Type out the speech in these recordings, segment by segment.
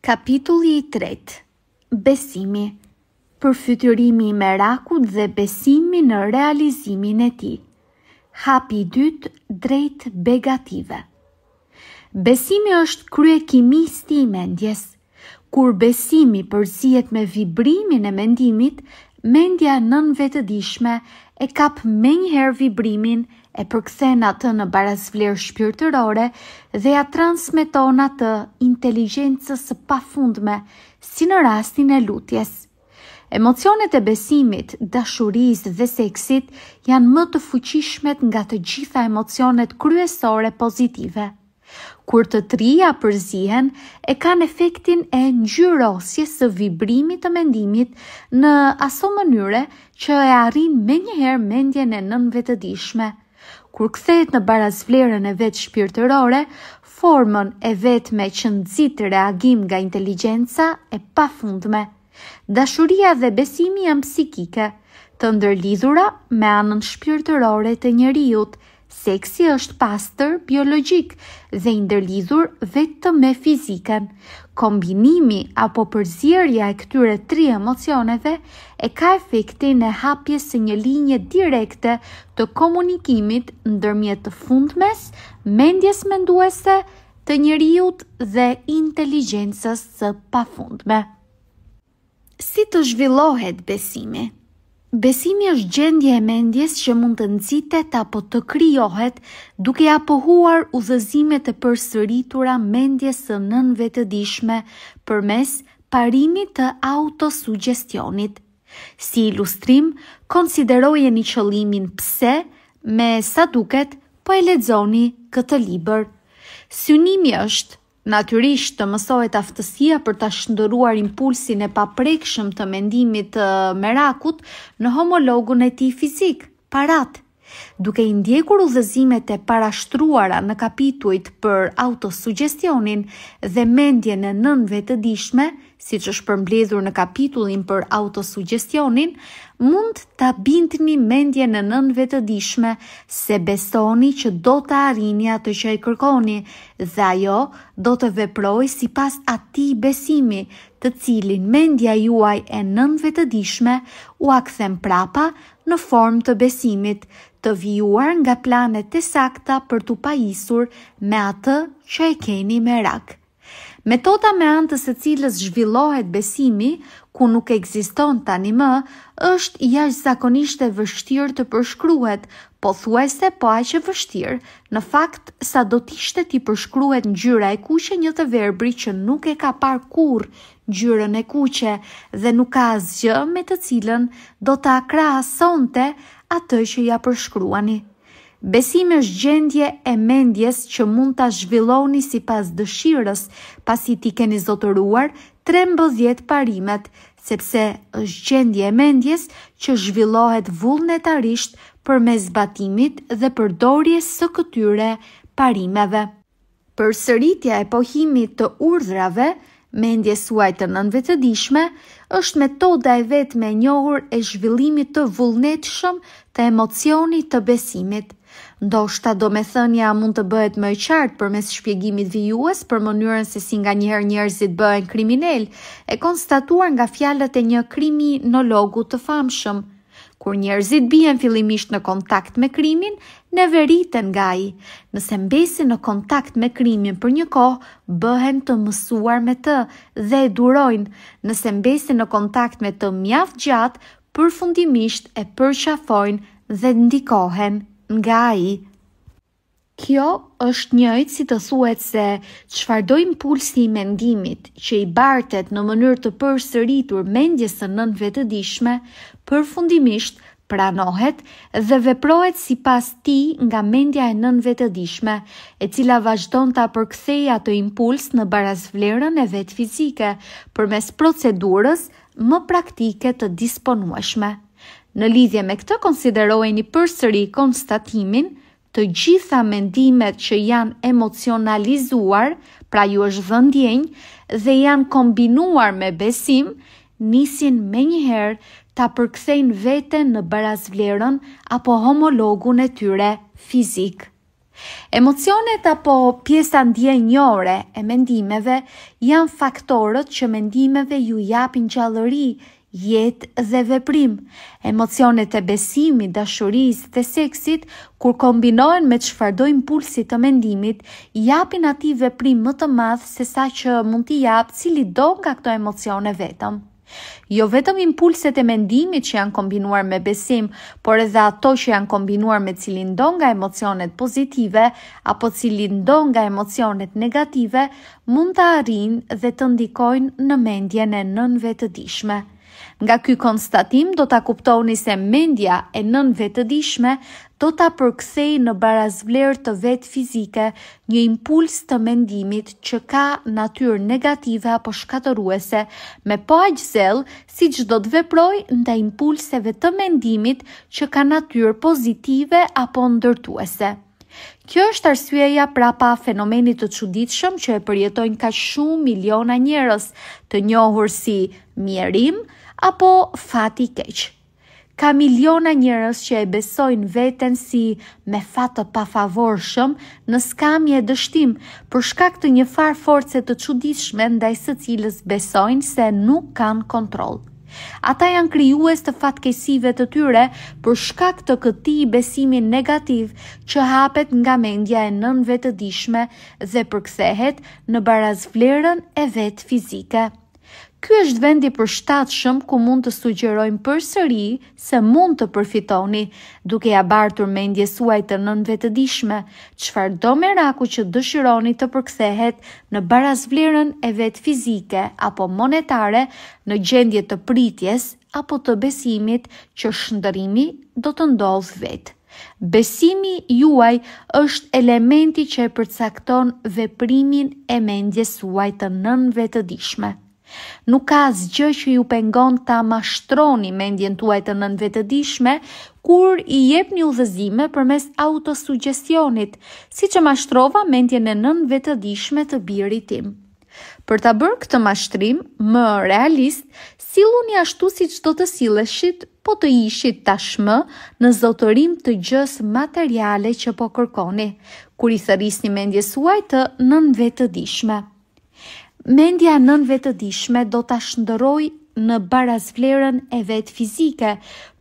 Kapitulli i tret Besimi Përfytyrimi i merakut dhe besimi në realizimin e ti Hapi i dytë drejt begative Besimi është krye kimisti i mendjes Kur besimi përzijet me vibrimin e mendimit, mendja nën vetëdishme e kap me njëherë vibrimin, e përkthen atë në barazvlerë shpirtërore dhe ja transmeton atë inteligencës pafundme si në rastin e lutjes. Emocionet e besimit, dashurisë dhe seksit janë më të fuqishmet nga të gjitha emocionet kryesore pozitive – kur të trija përzihen, e kanë efektin e ngjyrosjes së vibrimit të mendimit në aso mënyre që e arrin me njëherë mendjen e nënve Kur kthehet në barazvlerën e vetë shpirtërore, formën e vetme që nëzit reagim nga inteligenca e pa fundme. Dashuria dhe besimi janë psikike, të ndërlidhura me anën shpirtërore të njeriut, Seksi është pastër biologjik dhe i ndërlidhur vetëm me fizikën. Kombinimi apo përzierja e këtyre tre emocioneve e ka efektin e hapjes së një linje direkte të komunikimit ndërmjet të fundmes, mendjes menduese, të njerëzit dhe inteligjencës së pafundme. Si të zhvillohet besimi? Besimi është gjendje e mendjes që mund të nxitet apo të krijohet duke hapuar udhëzimet e përsëritura mendjes së nënve të për përmes parimit të autosugjestionit. Si ilustrim, konsiderojeni qëllimin pse me sa duket po e lexoni këtë libër. Synimi është Natyrisht të mësohet aftësia për të shëndëruar impulsin e paprekshëm të mendimit të merakut në homologun e ti fizik, paratë. Duke i ndjekur udhëzimet e parashtruara në kapituit për autosugestionin dhe mendjen në e nënve të dishme, siç është përmbledhur në kapitullin për autosugestionin, mund ta bindni mendjen në e nënve të dishme se besoni që do të arrini atë që i kërkoni dhe ajo do të veprojë sipas atij besimi, të cilin mendja juaj e nënve të dishme u akthem prapa në formë të besimit, të vijuar nga planet të sakta për të pajisur me atë që e keni me rak. Metoda me antës e cilës zhvillohet besimi, ku nuk eksiston tani më, është i ashtë zakonisht e vështirë të përshkruhet, po thuese po aqë e vështirë, në fakt sa do tishtet i përshkruhet në gjyra e kuqe një të verbri që nuk e ka par kur gjyren e kuqe dhe nuk ka asgjë me të cilën do të akra asonte atë që ja përshkruani. Besimi është gjendje e mendjes që mund ta zhvilloni sipas dëshirës, pasi ti keni zotëruar 13 parimet, sepse është gjendje e mendjes që zhvillohet vullnetarisht përmes zbatimit dhe përdorjes së këtyre parimeve. Përsëritja e pohimit të urdhrave Mendjes suaj të nënvetëdijshme, është metoda e vetë me njohur e zhvillimit të vullnetëshëm të emocionit të besimit. Ndo shta do me thënja mund të bëhet më qartë për mes shpjegimit vijues për mënyrën se si nga njëherë njerëzit bëhen kriminel, e konstatuar nga fjalët e një krimi në logu të famshëm. Kur njerëzit bien fillimisht në kontakt me krimin, ne veriten nga i. Nëse mbesin në kontakt me krimin për një kohë, bëhen të mësuar me të dhe e durojnë. Nëse mbesin në kontakt me të mjaft gjatë, përfundimisht e përqafojnë dhe ndikohen nga i. Kjo është njëjtë si të thuet se qfardo pulsi i mendimit që i bartet në mënyrë të përsëritur mendjesë në nënve të dishme, përfundimisht pranohet dhe veprohet si pas ti nga mendja e nënve të dishme, e cila vazhdon të apërkthej ato impuls në barazvlerën e vetë fizike, për mes procedurës më praktike të disponueshme. Në lidhje me këtë i përsëri konstatimin, të gjitha mendimet që janë emocionalizuar, pra ju është dhëndjenjë, dhe janë kombinuar me besim, nisin me njëherë ta përkthejnë veten në barazvlerën apo homologun e tyre fizik. Emocionet apo pjesa ndjenjore e mendimeve janë faktorët që mendimeve ju japin qallëri, jetë dhe veprim. Emocionet e besimit, dashurisë dhe seksit, kur kombinohen me çfarëdo impulsi të mendimit, japin atij veprim më të madh se sa që mund t'i jap cili do nga këto emocione vetëm. Jo vetëm impulset e mendimit që janë kombinuar me besim, por edhe ato që janë kombinuar me cilin do nga emocionet pozitive apo cilin do nga emocionet negative, mund të arrin dhe të ndikojnë në mendjen e nënve të dishme. Nga ky konstatim do ta kuptoni se mendja e nën vetëdijshme do ta përkthej në barazvlerë të vet fizike, një impuls të mendimit që ka natyrë negative apo shkatëruese, me pa po gjell, siç do të veproj ndaj impulseve të mendimit që ka natyrë pozitive apo ndërtuese. Kjo është arsyeja pra pa fenomenit të qudit shumë që e përjetojnë ka shumë miliona njerëz, të njohur si mjerim, apo fati keq. Ka miliona njerëz që e besojnë veten si me fat të pafavorshëm në skamje e dështim për shkak të një far force të çuditshme ndaj së cilës besojnë se nuk kanë kontroll. Ata janë krijues të fatkeqësive të tyre për shkak të këtij besimi negativ që hapet nga mendja e nënvetëdijshme dhe përkthehet në barazvlerën e vet fizike. Ky është vendi për shtatshëm ku mund të sugjerojmë përsëri se mund të përfitoni duke ja bartur mendjes suaj të nënvetëdijshme me raku që dëshironi të përkthehet në barazvlerën e vet fizike apo monetare në gjendje të pritjes apo të besimit që shëndërimi do të ndodhë vetë. Besimi juaj është elementi që e përcakton veprimin e mendjes suaj të nënvetëdijshme. të dishme. Nuk ka asgjë që ju pengon ta mashtroni mendjen tuaj të nënvetëdijshme kur i jepni udhëzime përmes autosugjestionit, siç e mashtrova mendjen e nënvetëdijshme të birit tim. Për ta bërë këtë mashtrim më realist, silluni ashtu siç do të silleshit, po të ishit tashmë në zotërim të gjës materiale që po kërkoni, kur i thërrisni mendjes suaj të nënvetëdijshme. Mendja nën dishme do të shëndëroj në barazvlerën e vetë fizike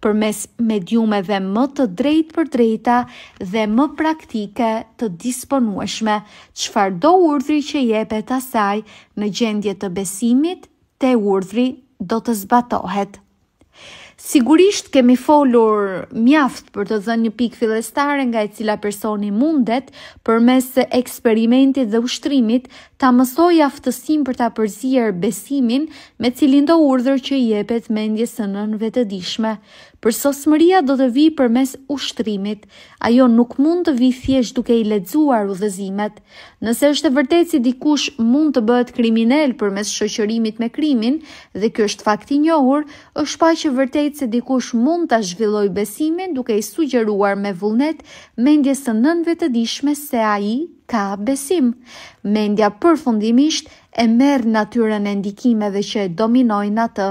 për mes mediumeve më të drejt për drejta dhe më praktike të disponueshme, qëfar do urdhri që jepet asaj në gjendje të besimit, te urdhri do të zbatohet. Sigurisht kemi folur mjaft për të dhënë një pikë fillestare nga e cila personi mundet për mes eksperimentit dhe ushtrimit ta mësoj aftësim për ta përzier besimin me cilin do urdhër që i jepet mendjes së nënve të dishme. Për sosmëria do të vi për mes ushtrimit, ajo nuk mund të vi thjesht duke i ledzuar u dhezimet. Nëse është e vërtet si dikush mund të bëhet kriminel për mes shëqërimit me krimin, dhe kjo është fakti njohur, është pa që vërtet si dikush mund të zhvilloj besimin duke i sugjeruar me vullnet mendjes së nënve të dishme se aji, Ka besim, mendja përfundimisht e merë natyren e ndikimeve që e dominojnë atë,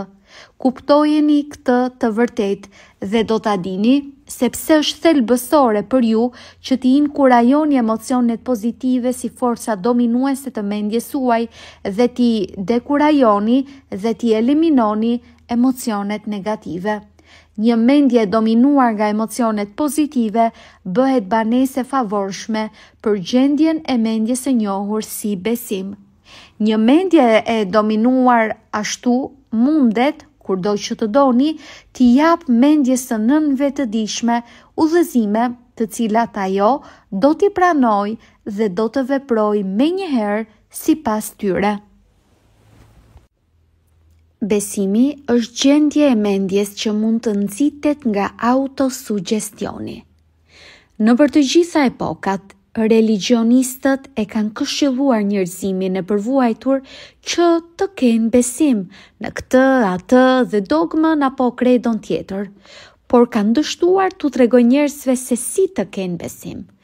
kuptojeni këtë të vërtet dhe do adini sepse është thelbësore për ju që ti inkurajoni emocionet pozitive si forsa dominuese të mendjesuaj dhe ti dekurajoni dhe ti eliminoni emocionet negative. Një mendje dominuar nga emocionet pozitive bëhet banese favorshme për gjendjen e mendjes e njohur si besim. Një mendje e dominuar ashtu mundet, kur do që të doni, t'i jap mendjes së nënve të dishme udhëzime të cilat ajo do t'i pranoj dhe do të veproj me njëherë si pas tyre. Besimi është gjendje e mendjes që mund të nëzitet nga autosugestioni. Në për të gjitha epokat, religionistët e kanë këshilluar njërzimin e përvuajtur që të kenë besim në këtë, atë dhe dogmën apo kredon tjetër, por kanë dështuar të tregoj njërzve se si të kenë besim –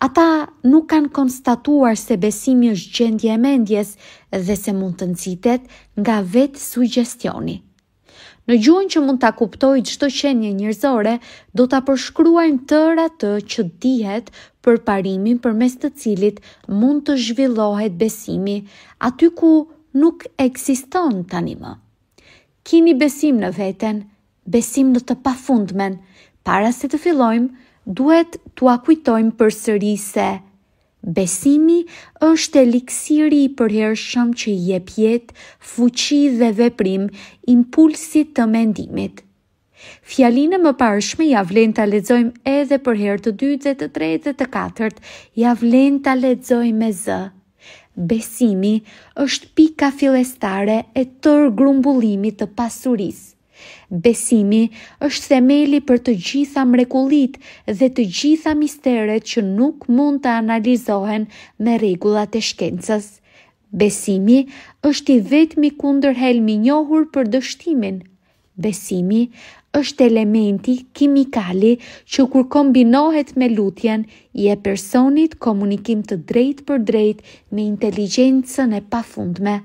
Ata nuk kanë konstatuar se besimi është gjendje e mendjes dhe se mund të nëcitet nga vetë sugestioni. Në gjuhën që mund të kuptoj që të qenje njërzore, do të përshkruajnë tëra të që dihet për parimin për mes të cilit mund të zhvillohet besimi aty ku nuk eksiston të më. Kini besim në veten, besim në të pafundmen, para se të fillojmë, duhet të akujtojmë për sëri se besimi është eliksiri i përhershëm që i jep jetë, fuqi dhe veprim, impulsit të mendimit. Fjalinë më parëshme ja vlen të lezojmë edhe për herë të 23 të 4, ja vlen të lezojmë me zë. Besimi është pika filestare e tërë grumbullimit të pasurisë. Besimi është themeli për të gjitha mrekullit dhe të gjitha misteret që nuk mund të analizohen me regullat e shkencës. Besimi është i vetmi kunder helmi njohur për dështimin. Besimi është elementi kimikali që kur kombinohet me lutjen, i e personit komunikim të drejt për drejt me inteligencën e pafundme.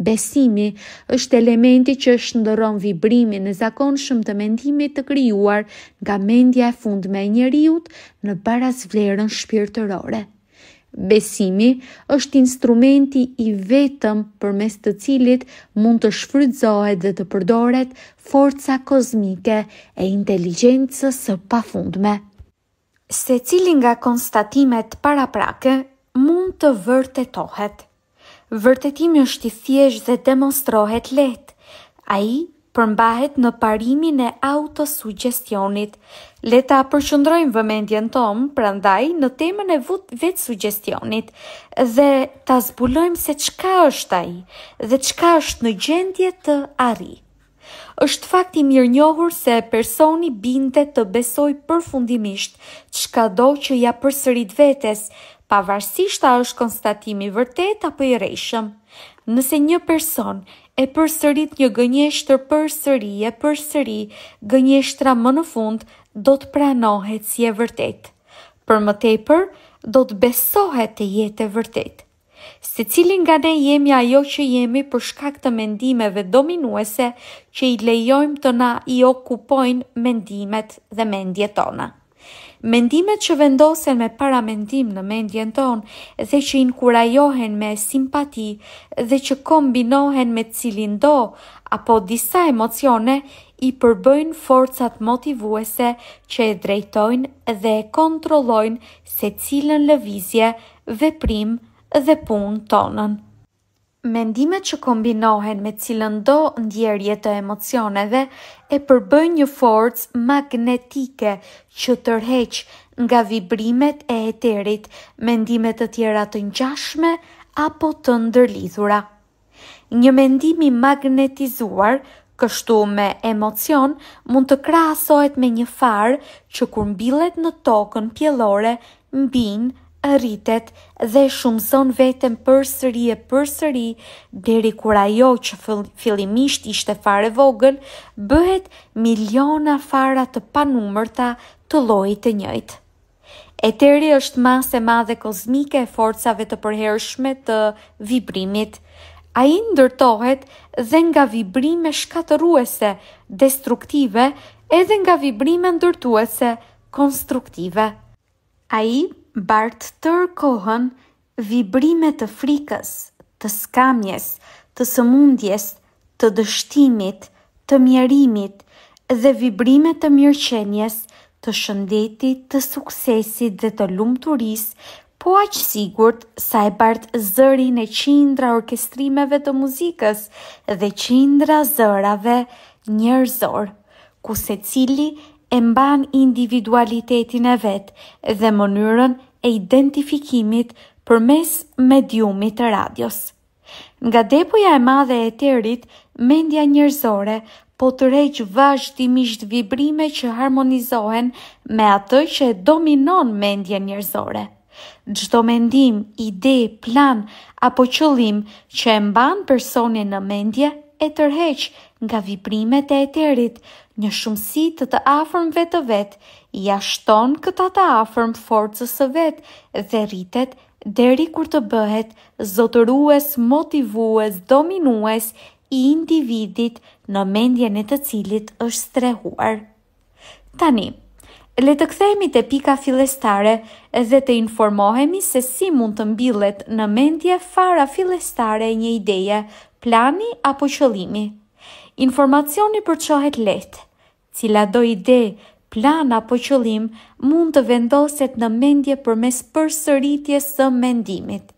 Besimi është elementi që është ndëron vibrimi në zakon shumë të mendimit të kryuar nga mendja e fund me njeriut në baras vlerën shpirëtërore. Besimi është instrumenti i vetëm për mes të cilit mund të shfrydzohet dhe të përdoret forca kozmike e inteligencës së pa fundme. Se cilin nga konstatimet para prake mund të vërtetohet vërtetimi është i thjesht dhe demonstrohet let. A i përmbahet në parimin e autosugestionit. Leta përshëndrojmë vëmendjen tomë, prandaj në temën e vut vetë sugestionit dhe të zbulojmë se qka është a i dhe qka është në gjendje të ari. Êshtë fakt i mirë njohur se personi binde të besoj përfundimisht qka do që ja përsërit vetes pavarësisht a është konstatimi vërtet apo i rreshëm. Nëse një person e përsërit një gënjeshtër përsëri e përsëri, gënjeshtra më në fund do të pranohet si e vërtet. Për më tepër, do të besohet të jetë e vërtet. Se cilin nga ne jemi ajo që jemi për shkak të mendimeve dominuese që i lejojmë të na i okupojnë mendimet dhe mendjetona. Mendimet që vendosen me paramendim në mendjen tonë dhe që inkurajohen me simpati dhe që kombinohen me cilin do apo disa emocione i përbëjnë forcat motivuese që e drejtojnë dhe e kontrollojnë se cilën lëvizje, veprim dhe punë tonën. Mendimet që kombinohen me cilën do ndjerje të emocioneve e përbëjnë një forcë magnetike që tërheq nga vibrimet e eterit mendimet të tjera të njashme apo të ndërlidhura. Një mendimi magnetizuar, kështu me emocion, mund të krahasohet me një farë që kur mbilet në tokën pjellore, mbin rritet dhe shumëson vetën për sëri e për sëri, deri kur ajo që fillimisht ishte fare vogën, bëhet miliona fara të panumërta të lojit të njëjtë. Eteri është mase madhe kozmike e forcave të përhershme të vibrimit. A i ndërtohet dhe nga vibrime shkatëruese, destruktive, edhe nga vibrime ndërtuese, konstruktive. A i bartë tërë kohën vibrime të frikës, të skamjes, të sëmundjes, të dështimit, të mjerimit dhe vibrime të mjërqenjes, të shëndetit, të suksesit dhe të lumturis, po aqë sigurt sa e bartë zërin e qindra orkestrimeve të muzikës dhe qindra zërave njërzor, ku se cili e e mban individualitetin e vetë dhe mënyrën e identifikimit për mes mediumit të radios. Nga depoja e madhe e terit, mendja njërzore po të regjë vazhdimisht vibrime që harmonizohen me atë që dominon mendja njërzore. Gjdo mendim, ide, plan apo qëllim që e mban personin në mendje e tërheqë nga viprimet e eterit, një shumësi të të afërm vetë vetë, i ashton këta të afërm forcës së vetë dhe rritet deri kur të bëhet zotërues, motivues, dominues i individit në mendje në të cilit është strehuar. Tani, le të kthejmi të pika filestare dhe të informohemi se si mund të mbilet në mendje fara filestare një ideje, plani apo qëlimi informacioni për qohet letë, cila do ide, plan apo qëllim mund të vendoset në mendje për mes përsëritjes së mendimit.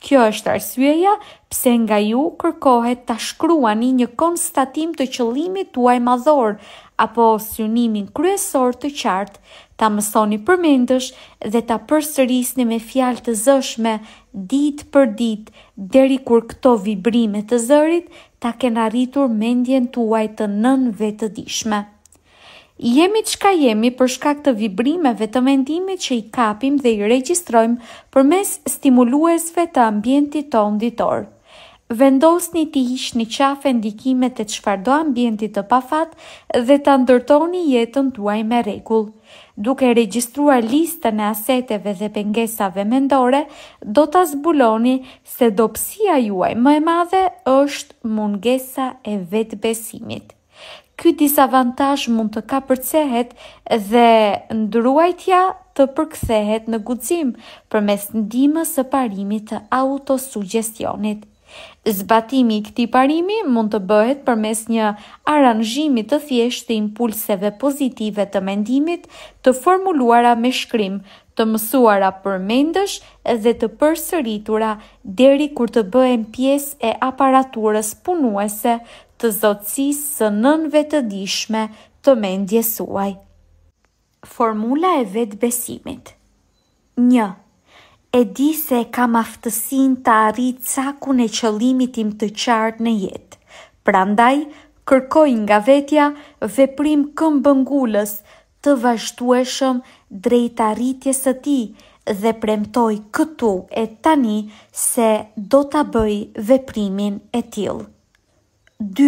Kjo është arsyeja pse nga ju kërkohet të shkruani një konstatim të qëllimit tuaj madhor apo synimin kryesor të qartë, ta mësoni përmendësh dhe ta përsërisni me fjalë të zëshme ditë për ditë deri kur këto vibrime të zërit ta kenë arritur mendjen të të nën vetë dishme. Jemi çka jemi për shkak të vibrimeve të mendimi që i kapim dhe i registrojmë për mes stimuluesve të ambientit të onditorë. Vendos një t'i ish një e ndikimet e të ambienti të pafat dhe të ndërtoni jetën t'uaj me rregull duke regjistruar listën e aseteve dhe pengesave mendore, do të zbuloni se dopsia juaj më e madhe është mungesa e vetë besimit. Ky disavantaj mund të kapërcehet dhe ndruajtja të përkthehet në guxim përmes ndihmës së parimit të autosugjestionit. Zbatimi i këtij parimi mund të bëhet përmes një aranzhimi të thjeshtë të impulseve pozitive të mendimit, të formuluara me shkrim, të mësuara përmendësh dhe të përsëritura deri kur të bëhen pjesë e aparaturës punuese të zotësisë së nënve të dishme të mendjes suaj. Formula e vetbesimit e di se kam aftësin të arritë cakun e qëlimit im të qartë në jetë. Prandaj, kërkoj nga vetja veprim këmbëngullës të vazhtueshëm drejt arritjes së ti dhe premtoj këtu e tani se do të bëj veprimin e tilë. 2.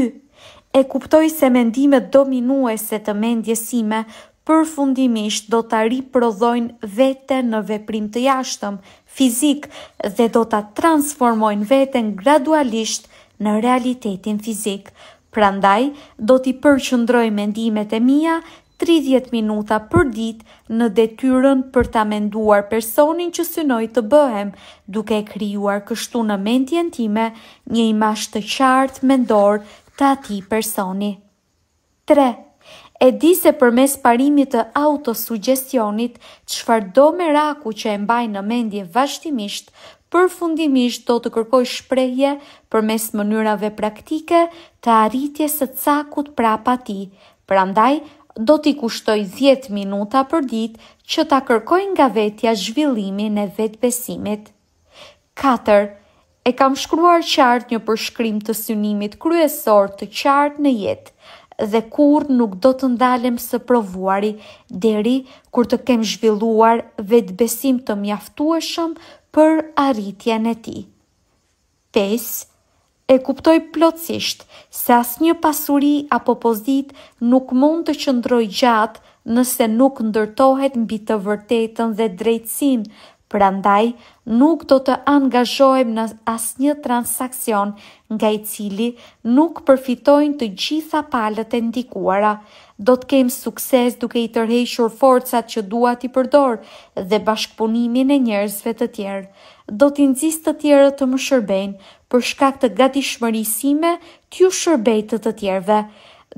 E kuptoj se mendimet dominuese të mendjesime përfundimisht do të riprodhojnë vete në veprim të jashtëm, fizik, dhe do të transformojnë vete në gradualisht në realitetin fizik. Prandaj, do t'i përqëndroj mendimet e mija 30 minuta për dit në detyrën për ta menduar personin që synoj të bëhem, duke krijuar kështu në mendjen time një imash të qartë mendor të ati personi. 3 e di se për mes parimit të autosugestionit, qëfar do me raku që e mbaj në mendje vazhdimisht, për fundimisht do të kërkoj shprejje për mes mënyrave praktike të arritje së cakut prapa ti, prandaj do t'i kushtoj 10 minuta për dit që ta kërkoj nga vetja zhvillimin e vetbesimit. 4. E kam shkruar qartë një përshkrim të synimit kryesor të qartë në jetë dhe kur nuk do të ndalem së provuari deri kur të kem zhvilluar vetë besim të mjaftueshëm për arritjen e ti. 5. E kuptoj plotësisht se asë një pasuri apo pozit nuk mund të qëndroj gjatë nëse nuk ndërtohet mbi të vërtetën dhe drejtsin Për andaj, nuk do të angazhojmë në asnjë transakcion nga i cili nuk përfitojnë të gjitha palët e ndikuara. Do të kemë sukses duke i tërhequr forcat që duat i përdor dhe bashkëpunimin e njerëzve të tjerë. Do të nëzist të tjerë të më shërbejnë për shkak të gati shmërisime të shërbet të të tjerëve.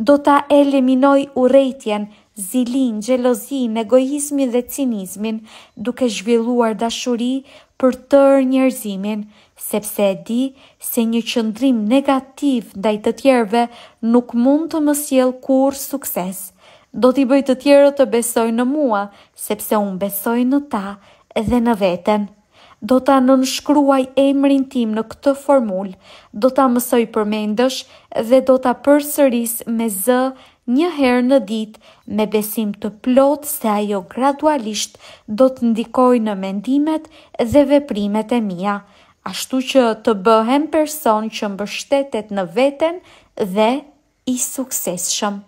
Do të eliminoj u rejtjen zilin, gjelozin, egoizmin dhe cinizmin, duke zhvilluar dashuri për tërë njerëzimin, sepse e di se një qëndrim negativ ndaj të tjerve nuk mund të më sjell kurrë sukses. Do t'i bëj të tjerë të besojnë në mua, sepse unë besoj në ta dhe në veten. Do ta nënshkruaj emrin tim në këtë formul, do ta mësoj përmendësh dhe do ta përsëris me zë një herë në ditë me besim të plot se ajo gradualisht do të ndikoj në mendimet dhe veprimet e mia, ashtu që të bëhem person që mbështetet në veten dhe i sukseshëm.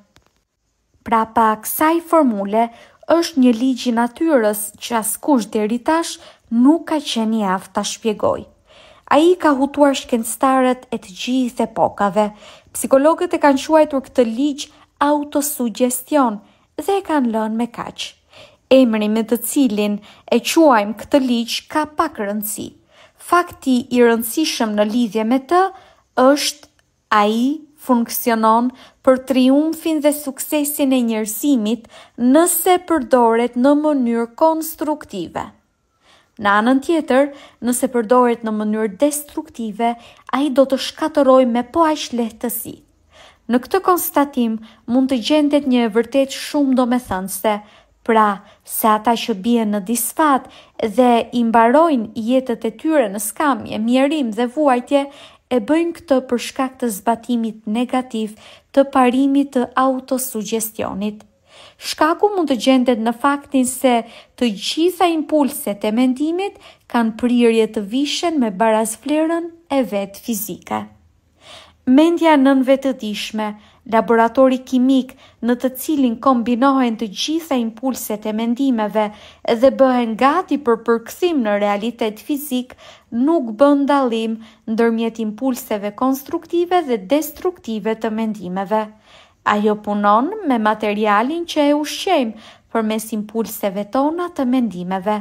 Pra pa kësaj formule, është një ligjë natyres që askush deri tash nuk ka qeni afta të shpjegoj. A i ka hutuar shkenstaret e të gjithë epokave. Psikologët e kanë shuajtur këtë ligjë autosugestion dhe e kanë lënë me kaq. Emri me të cilin e quajmë këtë liq ka pak rëndësi. Fakti i rëndësishëm në lidhje me të është a i funksionon për triumfin dhe suksesin e njërzimit nëse përdoret në mënyrë konstruktive. Në anën tjetër, nëse përdoret në mënyrë destruktive, a i do të shkateroj me po aqë lehtësi. Në këtë konstatim mund të gjendet një e vërtet shumë do me thënëse, pra se ata që bie në disfat dhe i mbarojnë jetët e tyre në skamje, mjerim dhe vuajtje, e bëjnë këtë për shkak të zbatimit negativ të parimit të autosugestionit. Shkaku mund të gjendet në faktin se të gjitha impulset e mendimit kanë prirje të vishen me flerën e vetë fizike mendja në nënvetëdishme, laboratori kimik në të cilin kombinohen të gjitha impulset e mendimeve dhe bëhen gati për përkësim në realitet fizik, nuk bën dallim në dërmjet impulseve konstruktive dhe destruktive të mendimeve. Ajo punon me materialin që e ushqejmë për mes impulseve tona të mendimeve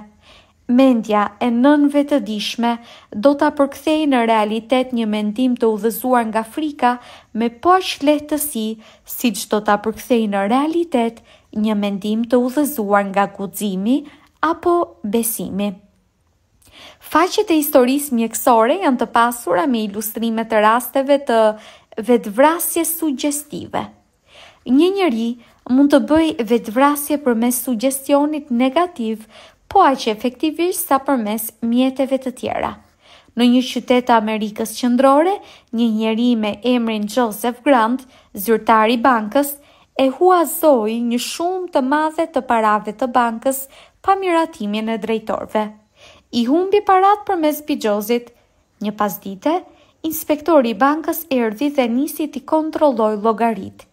mendja e nënve të dishme do të apërkthej në realitet një mendim të udhëzuar nga frika me poq lehtësi si që do të apërkthej në realitet një mendim të udhëzuar nga guzimi apo besimi. Faqet e historisë mjekësore janë të pasura me ilustrime të rasteve të vetvrasje sugestive. Një njëri mund të bëj vetvrasje për mes sugestionit negativ po aq efektivisht sa përmes mjeteve të tjera. Në një qytet të Amerikës Qendrore, një njeri me emrin Joseph Grant, zyrtari i bankës, e huazoi një shumë të madhe të parave të bankës pa miratimin e drejtorëve. I humbi parat përmes pigjozit. Një pasdite, inspektori i bankës erdhi dhe nisi të kontrolloj llogaritë.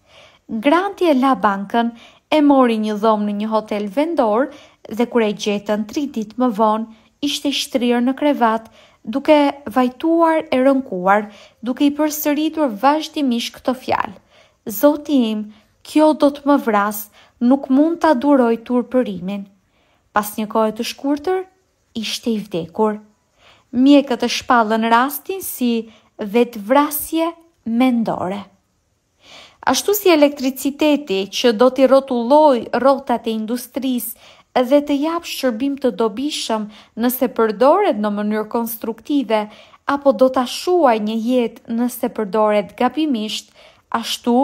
Granti e la bankën e mori një dhomë në një hotel vendor dhe kur e gjetën tri dit më vonë, ishte shtrirë në krevat, duke vajtuar e rënkuar, duke i përsëritur vazhdimish këto fjalë. Zoti im, kjo do të më vrasë, nuk mund të aduroj turpërimin. Pas një kohë të shkurtër, ishte i vdekur. Mjekët këtë shpallën rastin si vetë vrasje mendore. Ashtu si elektriciteti që do t'i rotulloj rotat e industrisë edhe të japë shërbim të dobishëm nëse përdoret në mënyrë konstruktive, apo do të ashuaj një jetë nëse përdoret gabimisht, ashtu,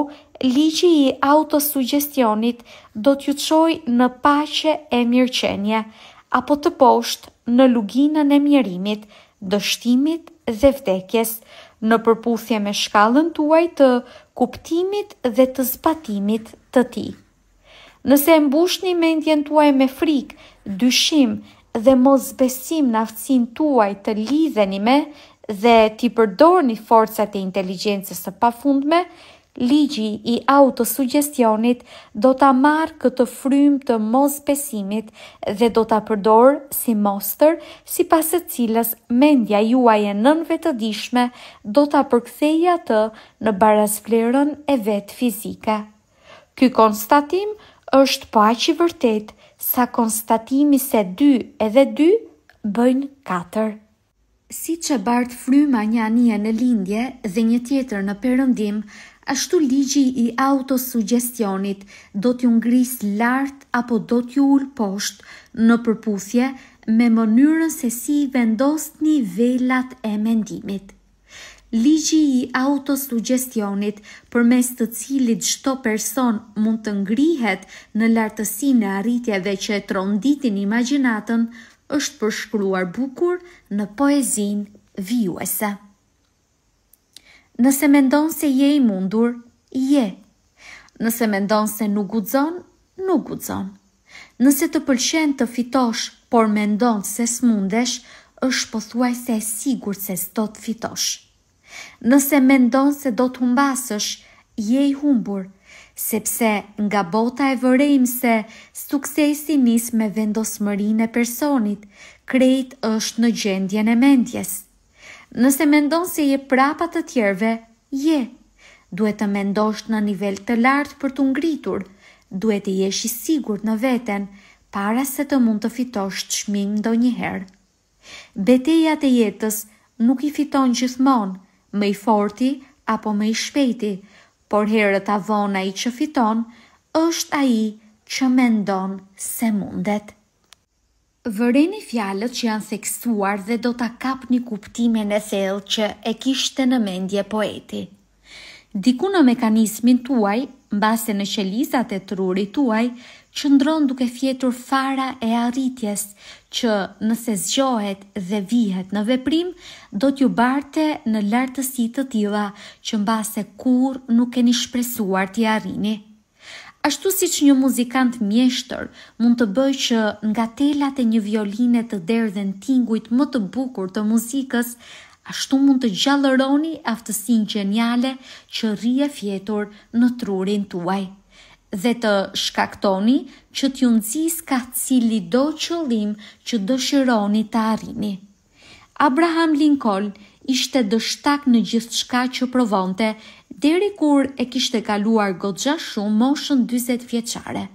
liqi i autosugestionit do t'ju të shoj në pache e mirëqenje, apo të poshtë në luginën e mjerimit, dështimit dhe vdekjes, në përputhje me shkallën tuaj të kuptimit dhe të zbatimit të ti. Nëse e mbushni mendjen tuaj me frikë, dyshim dhe mos besim në aftësin tuaj të lidheni me dhe t'i përdorni forcat e inteligencës të pafundme, ligji i autosugestionit do t'a marrë këtë frym të mos besimit dhe do t'a përdor si mostër, si pasët cilës mendja juaj e nënve të dishme do t'a përktheja të në barazflerën e vetë fizike. Ky konstatim është pa që vërtet sa konstatimi se 2 edhe 2 bëjnë 4. Si që bartë fryma një anje në lindje dhe një tjetër në përëndim, ashtu ligji i autosugestionit do t'ju ngris lartë apo do t'ju ullë poshtë në përputhje me mënyrën se si vendost një velat e mendimit. Ligji i autosugestionit për mes të cilit shto person mund të ngrihet në lartësi në arritjeve që e tronditin imaginatën, është përshkruar bukur në poezin vijuese. Nëse mendon se je i mundur, je. Nëse mendon se nuk gudzon, nuk gudzon. Nëse të pëlqen të fitosh, por mendon se s'mundesh, është pëthuaj se e sigur se s'do të fitosh. Nëse mendon se do të humbasësh, je i humbur, sepse nga bota e vërejmë se suksesi nis me vendosmërin e personit, krejt është në gjendjen e mendjes. Nëse mendon se je prapa të tjerve, je. Duhet të mendosh në nivel të lartë për të ngritur, duhet të jesh i sigur në veten, para se të mund të fitosh të shmim do njëherë. Beteja të jetës nuk i fiton gjithmonë, më i forti apo më i shpejti, por herët avona i që fiton, është a i që mendon se mundet. Vëreni fjalët që janë theksuar dhe do ta kap një kuptimin e thellë që e kishte në mendje poeti. Diku në mekanizmin tuaj, mbase në qelizat e trurit tuaj, ndronë duke fjetur fara e arritjes, që nëse zgjohet dhe vihet në veprim, do t'ju barte në lartësi të tila që mbase kur nuk e një shpresuar t'ja rini. Ashtu si që një muzikant mjeshtër mund të bëj që nga telat e një violinet të derë dhe në tinguit më të bukur të muzikës, ashtu mund të gjallëroni aftësin gjeniale që rrje fjetur në trurin tuaj dhe të shkaktoni që t'ju nxis ka cili do qëllim që dëshironi të arrini. Abraham Lincoln ishte dështak në gjithë shka që provonte, deri kur e kishte kaluar godxha shumë moshën 20 fjeqare.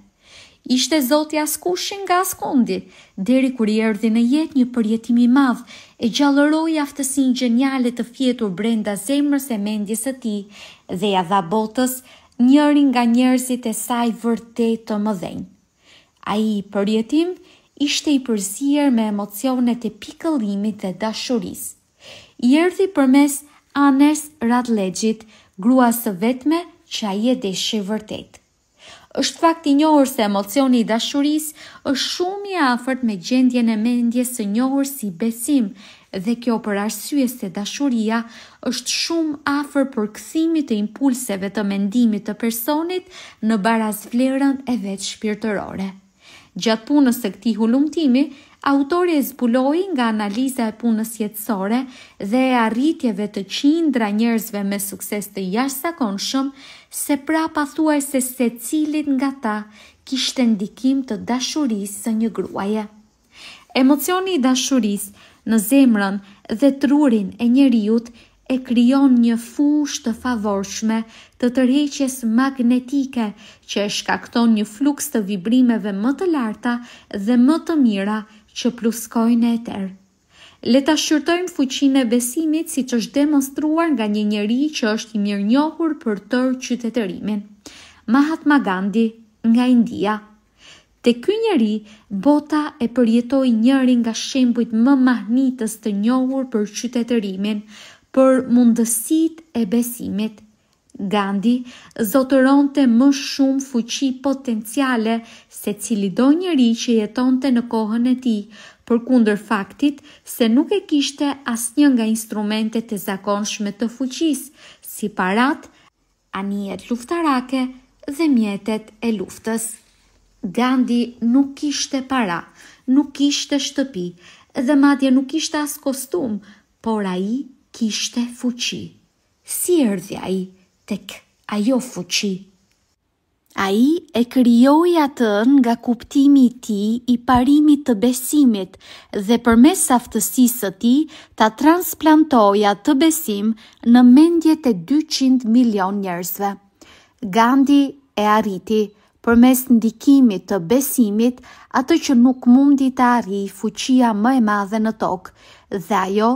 Ishte zoti askushin nga askundi, deri kur i erdi në jet një përjetimi madh, e gjallëroj aftësin gjenjale të fjetur brenda zemrës e mendjes e ti dhe jadha dha botës njëri nga njerëzit e saj vërtet të mëdhenj. A i përjetim ishte i përzier me emocionet e pikëllimit dhe dashuris. I erdi për mes Anes Radlegjit, grua së vetme që a i e deshe vërtet. është fakt i njohër se emocioni i dashuris është shumë i afert me gjendjen e mendjes së njohër si besim dhe kjo për arsye se dashuria është shumë afër për kësimit e impulseve të mendimit të personit në baraz vlerën e vetë shpirtërore. Gjatë punës të këti hulumtimi, autori e zbuloi nga analiza e punës jetësore dhe e arritjeve të qindra njerëzve me sukses të jashtëzakonshëm se pra thuaj se se cilit nga ta kishte ndikim të dashurisë së një gruaje. Emocioni i dashurisë në zemrën dhe trurin e njeriut e kryon një fush të favorshme të tërheqjes magnetike që e shkakton një fluks të vibrimeve më të larta dhe më të mira që pluskojnë e tërë. Le ta shqyrtojmë fuqinë e besimit siç është demonstruar nga një njeri që është i mirënjohur për tërë qytetërimin. Mahatma Gandhi nga India. Te ky njeri, bota e përjetoi njërin nga shembujt më mahnitës të njohur për qytetërimin, për mundësit e besimit. Gandhi zotëronte më shumë fuqi potenciale se cili do njëri që jetonte në kohën e ti, për kunder faktit se nuk e kishte as një nga instrumentet e zakonshme të fuqis, si parat, anijet luftarake dhe mjetet e luftës. Gandhi nuk kishte para, nuk kishte shtëpi, dhe madje nuk kishte as kostum, por ai kishte fuqi. Si erdhi ai tek ajo fuqi? Ai e krijoi të nga kuptimi i ti tij i parimit të besimit dhe përmes aftësisë së tij ta transplantoja atë besim në mendjet e 200 milion njerëzve. Gandhi e arriti për mes ndikimit të besimit atë që nuk mundi të arri fuqia më e madhe në tokë, dhe ajo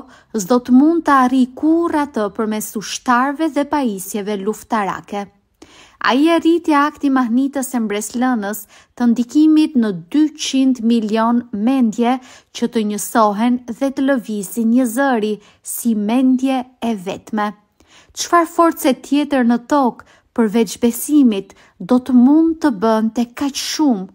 zdo të mund të arri kur atë për mes ushtarve dhe pajisjeve luftarake. A i e rriti akti mahnitës e mbreslënës të ndikimit në 200 milion mendje që të njësohen dhe të lëvisi një zëri si mendje e vetme. Qfar force tjetër në tokë përveç besimit do të mund të bën të kaqë shumë.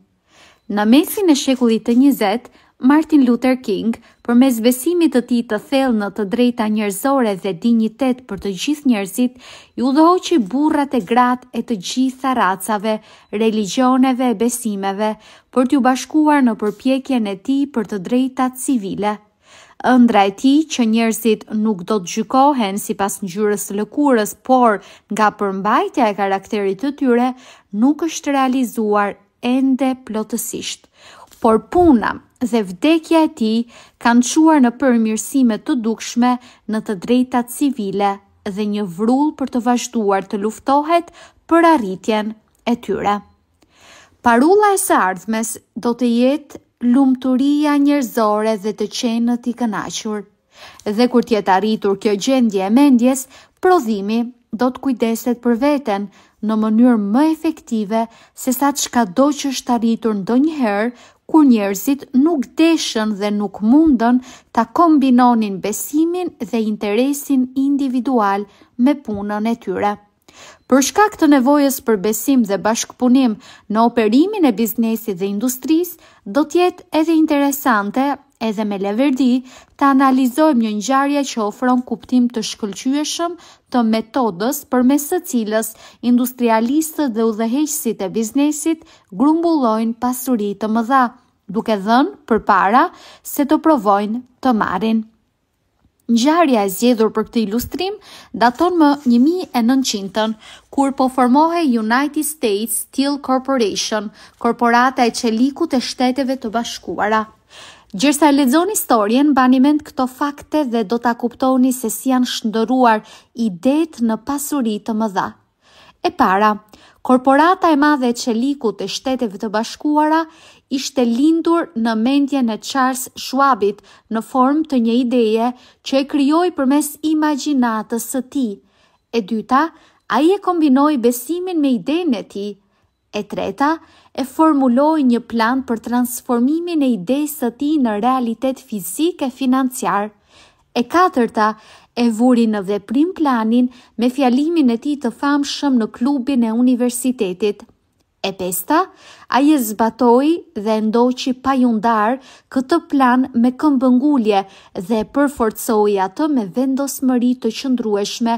Në mesin e shekullit të njëzet, Martin Luther King, për mes besimit të ti të thellë në të drejta njërzore dhe dignitet për të gjithë njërzit, ju dhoj që burrat e gratë e të gjitha racave, religioneve e besimeve, për t'ju bashkuar në përpjekjen e ti për të drejta civile ëndra e tij që njerëzit nuk do të gjykohen sipas ngjyrës së lëkurës, por nga përmbajtja e karakterit të tyre nuk është realizuar ende plotësisht. Por puna dhe vdekja e tij kanë çuar në përmirësime të dukshme në të drejtat civile dhe një vrull për të vazhduar të luftohet për arritjen e tyre. Parulla e së ardhmes do të jetë lumëturia njërzore dhe të qenët i kënashur. Dhe kur tjetë arritur kjo gjendje e mendjes, prodhimi do të kujdeset për veten në mënyrë më efektive se sa të shka do që është arritur ndo njëherë kur njerëzit nuk deshen dhe nuk mundën ta kombinonin besimin dhe interesin individual me punën e tyre. Për shkak të nevojës për besim dhe bashkëpunim në operimin e biznesit dhe industrisë, do të jetë edhe interesante edhe me leverdi të analizojmë një ngjarje që ofron kuptim të shkëlqyeshëm të metodës për mesë cilës industrialistët dhe udhëheqësit e biznesit grumbullojnë pasuri të mëdha, duke dhënë përpara se të provojnë të marrin Ngjarja e zjedhur për këtë ilustrim daton më 1900-ën, kur po formohej United States Steel Corporation, korporata e çelikut e Shteteve të Bashkuara. Gjërsa e lexon historien, bani mend këto fakte dhe do ta kuptoni se si janë shndëruar idet në pasuri të mëdha. E para, korporata e madhe e çelikut e Shteteve të Bashkuara ishte lindur në mendje në Charles Schwabit në form të një ideje që e kryoj për mes imaginatës së ti. E dyta, a i e kombinoj besimin me idejnë e ti. E treta, e formuloj një plan për transformimin e idejnë së ti në realitet fizik e financiar. E katërta, e vuri në dhe prim planin me fjalimin e ti të famshëm në klubin e universitetit. E pesta, a je zbatoj dhe ndoqi pajundar këtë plan me këmbëngulje dhe përforcoj atë me vendosmëri të qëndrueshme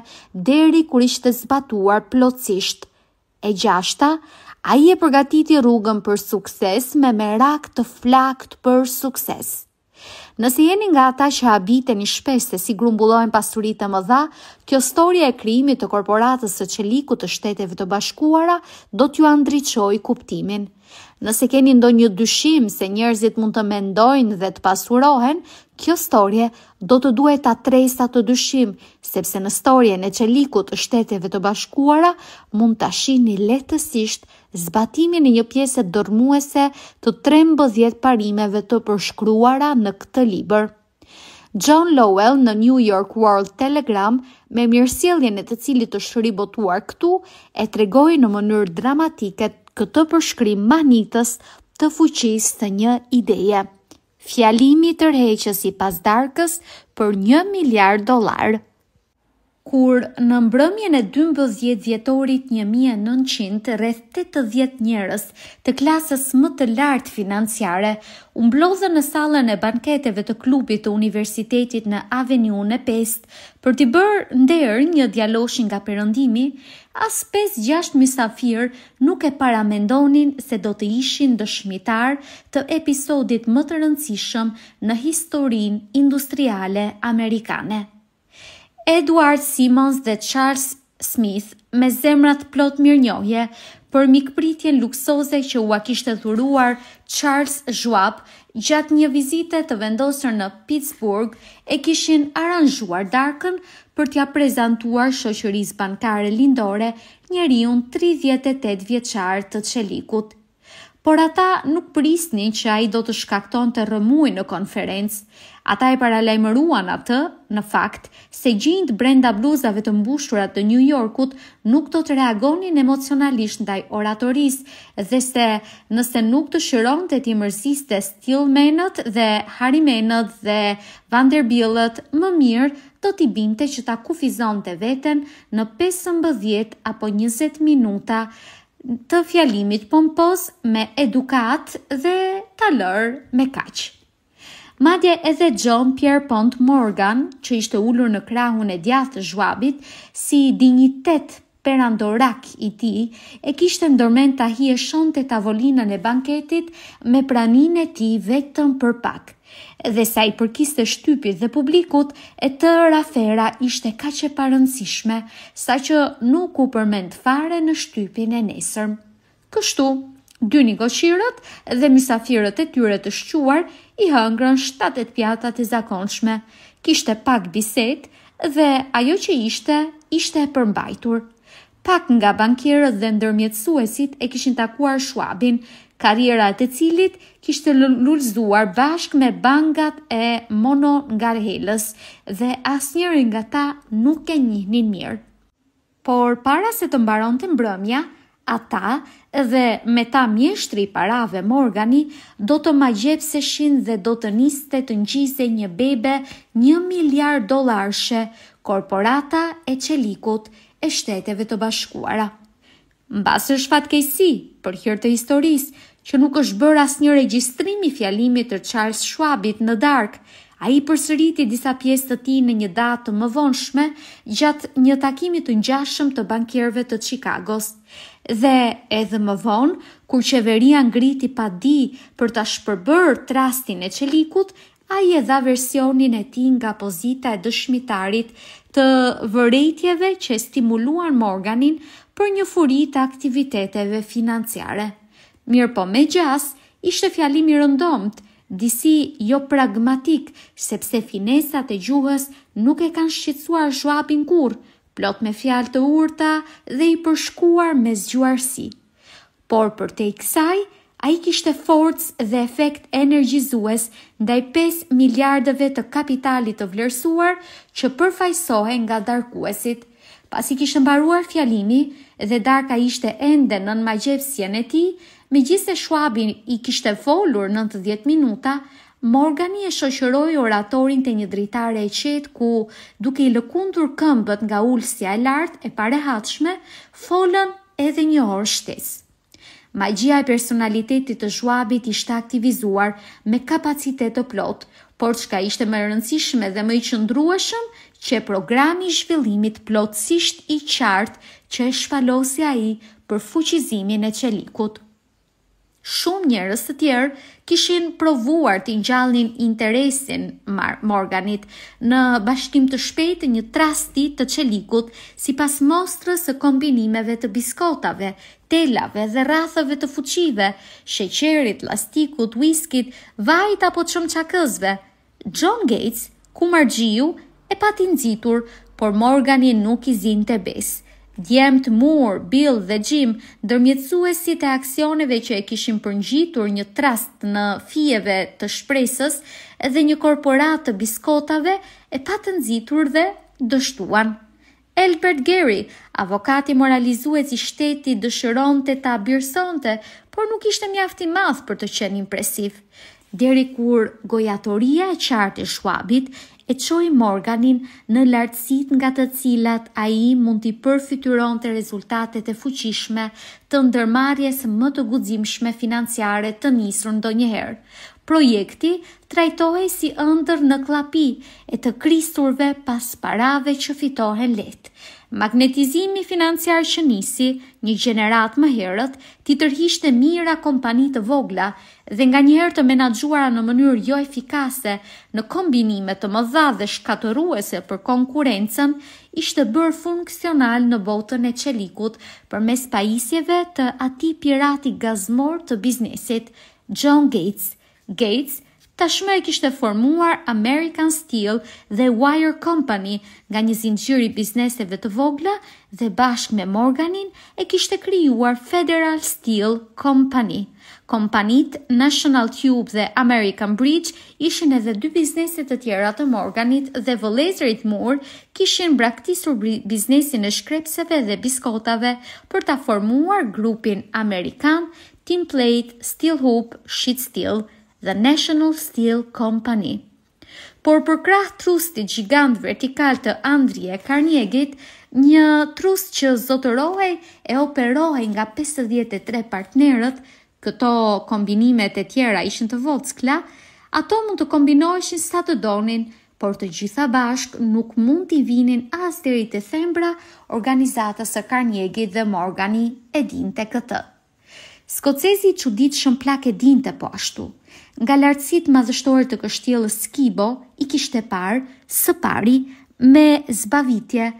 deri kur ishte zbatuar plotësisht. E gjashta, a je përgatiti rrugën për sukses me merak të flakt për sukses. Nëse jeni nga ata që habiteni shpesh se si grumbullohen pasuritë më dha, kjo histori e krijimit të korporatës së çelikut të Shteteve të Bashkuara do t'ju andriçojë kuptimin. Nëse keni ndonjë dyshim se njerëzit mund të mendojnë dhe të pasurohen Kjo storje do të duhet ta tresa të dyshim, sepse në storjen e Çelikut të Shteteve të Bashkuara mund ta shihni lehtësisht zbatimin e një pjese dërmuese të 13 parimeve të përshkruara në këtë libër. John Lowell në New York World Telegram, me mirësjelljen e të cilit të shëri botuar këtu, e tregoj në mënyrë dramatiket këtë përshkrim manitës të fuqis të një ideje fjalimi i tërheqës i pasdarkës për 1 miliard dollar kur në mbrëmjen e 12 dhjetorit 1900 rreth 80 njerëz të klasës më të lartë financiare u mblodhën në sallën e banketeve të klubit të universitetit në Avenue në Pest për të bërë nder një djalosh nga perëndimi as 5-6 misafir nuk e paramendonin se do të ishin dëshmitar të episodit më të rëndësishëm në historinë industriale amerikane Edward Simmons dhe Charles Smith, me zemrat plot mirënjohje për mikpritjen luksoze që u kishte dhuruar Charles Schwab gjatë një vizite të vendosur në Pittsburgh, e kishin aranzhuar darkën për t'ja prezantuar shoqërisë bankare lindore njeriu 38 vjeçar të çelikut. Por ata nuk prisnin që ai do të shkaktonte rrëmuj në konferencë, Ata e paralajmëruan atë në fakt se gjinjt brenda bluzave të mbushura të New Yorkut nuk do të reagonin emocionalisht ndaj oratorisë dhe se nëse nuk të shironte ti mërziste Stillmanët dhe harimenët dhe Vanderbiltët, më mirë do t'i binte që ta kufizonte veten në 15 apo 20 minuta të fjalimit pompos me edukat dhe talër me kaqë. Madje edhe John Pierre Pont Morgan, që ishte ullur në krahun e djathë të zhuabit, si dignitet perandorak i ti, e kishtë ndormen të ahi e të tavolinën e banketit me pranin e ti vetëm për pak. Dhe sa i përkiste shtypit dhe publikut, e të rafera ishte ka që parënsishme, sa që nuk u përmend fare në shtypin e nesërm. Kështu, dy një dhe misafirët e tyre të shquar i hëngrën shtatet pjatat e zakonshme, kishte pak biset dhe ajo që ishte, ishte e përmbajtur. Pak nga bankierët dhe ndërmjetësuesit e kishin takuar shuabin, karjera të cilit kishte lullzuar bashk me bangat e mono ngarhelës dhe asnjëri nga ta nuk e njihnin mirë. Por para se të mbaron të mbrëmja, ata dhe me ta mjeshtri i parave Morgani do të ma shind dhe do të niste të njise një bebe një miliard dolarshe korporata e qelikut e shteteve të bashkuara. Mbas është fatkejsi, për hirë të historisë, që nuk është bërë asë një registrimi fjalimit të Charles Schwabit në dark, a i përsëriti disa pjesë të ti në një datë më vonshme gjatë një takimit të njashëm të bankjerve të Chicagos dhe edhe më vonë, kur qeveria ngriti pa di për të shpërbërë trastin e qelikut, a i edha versionin e ti nga pozita e dëshmitarit të vërejtjeve që stimuluan Morganin për një furit të aktiviteteve financiare. Mirë po me gjas, ishte fjalimi rëndomt, disi jo pragmatik, sepse finesat e gjuhës nuk e kanë shqetsuar shuapin kurë, plot me fjalë të urta dhe i përshkuar me zgjuarsi. Por për te i kësaj, a i kishte forcë dhe efekt energjizues ndaj 5 miljardëve të kapitalit të vlerësuar që përfajsohen nga darkuesit. Pas i kishtë mbaruar fjalimi dhe darka ishte ende në në magjefësien e ti, me gjithse shuabin i kishte folur 90 minuta, Morgani e shoqëroi oratorin te një dritare e qetë ku, duke i lëkundur këmbët nga ulësia e lartë e parehatshme, folën edhe një orë shtesë. Magjia e personalitetit të zhuabit ishte aktivizuar me kapacitet të plot, por çka ishte më rëndësishme dhe më i qëndrueshëm, që programi i zhvillimit plotësisht i qartë që e shpalosi ai për fuqizimin e çelikut. Shumë njerëz të tjerë kishin provuar të ngjallnin interesin Mar Morganit në bashkim të shpejtë një trasti të çelikut sipas mostrës së kombinimeve të biskotave, telave dhe rrethave të fuqive, sheqerit, lastikut, whiskyt, vajit apo çmçakëzve. John Gates, ku margjiu, e pati nxitur, por Morgani nuk i zinte besë. Djemt murë, Bill dhe gjimë dërmjetësuesi e aksioneve që e kishin përngjitur një trast në fieve të shpresës edhe një korporat të biskotave e patën zitur dhe dështuan. Elbert Gary, avokati moralizues i shtetit, dëshironte ta birsonte, por nuk ishte mjaft i madh për të qenë impresiv. Deri kur gojatoria e qartë e Schwabit e qoj Morganin në lartësit nga të cilat a i mund t'i përfyturon të rezultatet e fuqishme të ndërmarjes më të guzimshme financiare të njësër ndonjëherë. njëherë. Projekti trajtohej si ëndër në klapi e të kristurve pas parave që fitohen letë. Magnetizimi financiar që nisi, një gjenerat më herët, ti tërhishte mira kompani të vogla dhe nga njëherë të menadzhuara në mënyrë jo efikase në kombinimet të më dha dhe shkatoruese për konkurencen, ishte bërë funksional në botën e qelikut për mes pajisjeve të ati pirati gazmor të biznesit, John Gates. Gates tashmë e kishte formuar American Steel dhe Wire Company nga një zinqyri bizneseve të vogla dhe bashkë me Morganin e kishte krijuar Federal Steel Company. Kompanit National Tube dhe American Bridge ishin edhe dy bizneset të tjera të Morganit dhe vëlezrit Moore kishin braktisur biznesin e shkrepseve dhe biskotave për ta formuar grupin Amerikan Team Plate Steel Hoop Sheet Steel Company dhe National Steel Company. Por për krah trusti gjigant vertikal të Andrije Karniegit, një trust që zotërohej e operohej nga 53 partnerët, këto kombinimet e tjera ishën të vockla, ato mund të kombinoheshin sa të donin, por të gjitha bashk nuk mund t'i vinin as deri te thembra organizatës së Carnegie dhe Morgani e dinte këtë. Skocezi i çuditshëm plak e dinte po ashtu. Nga lartësit mazështore të kështilë Skibo i kishte parë, së pari, me zbavitje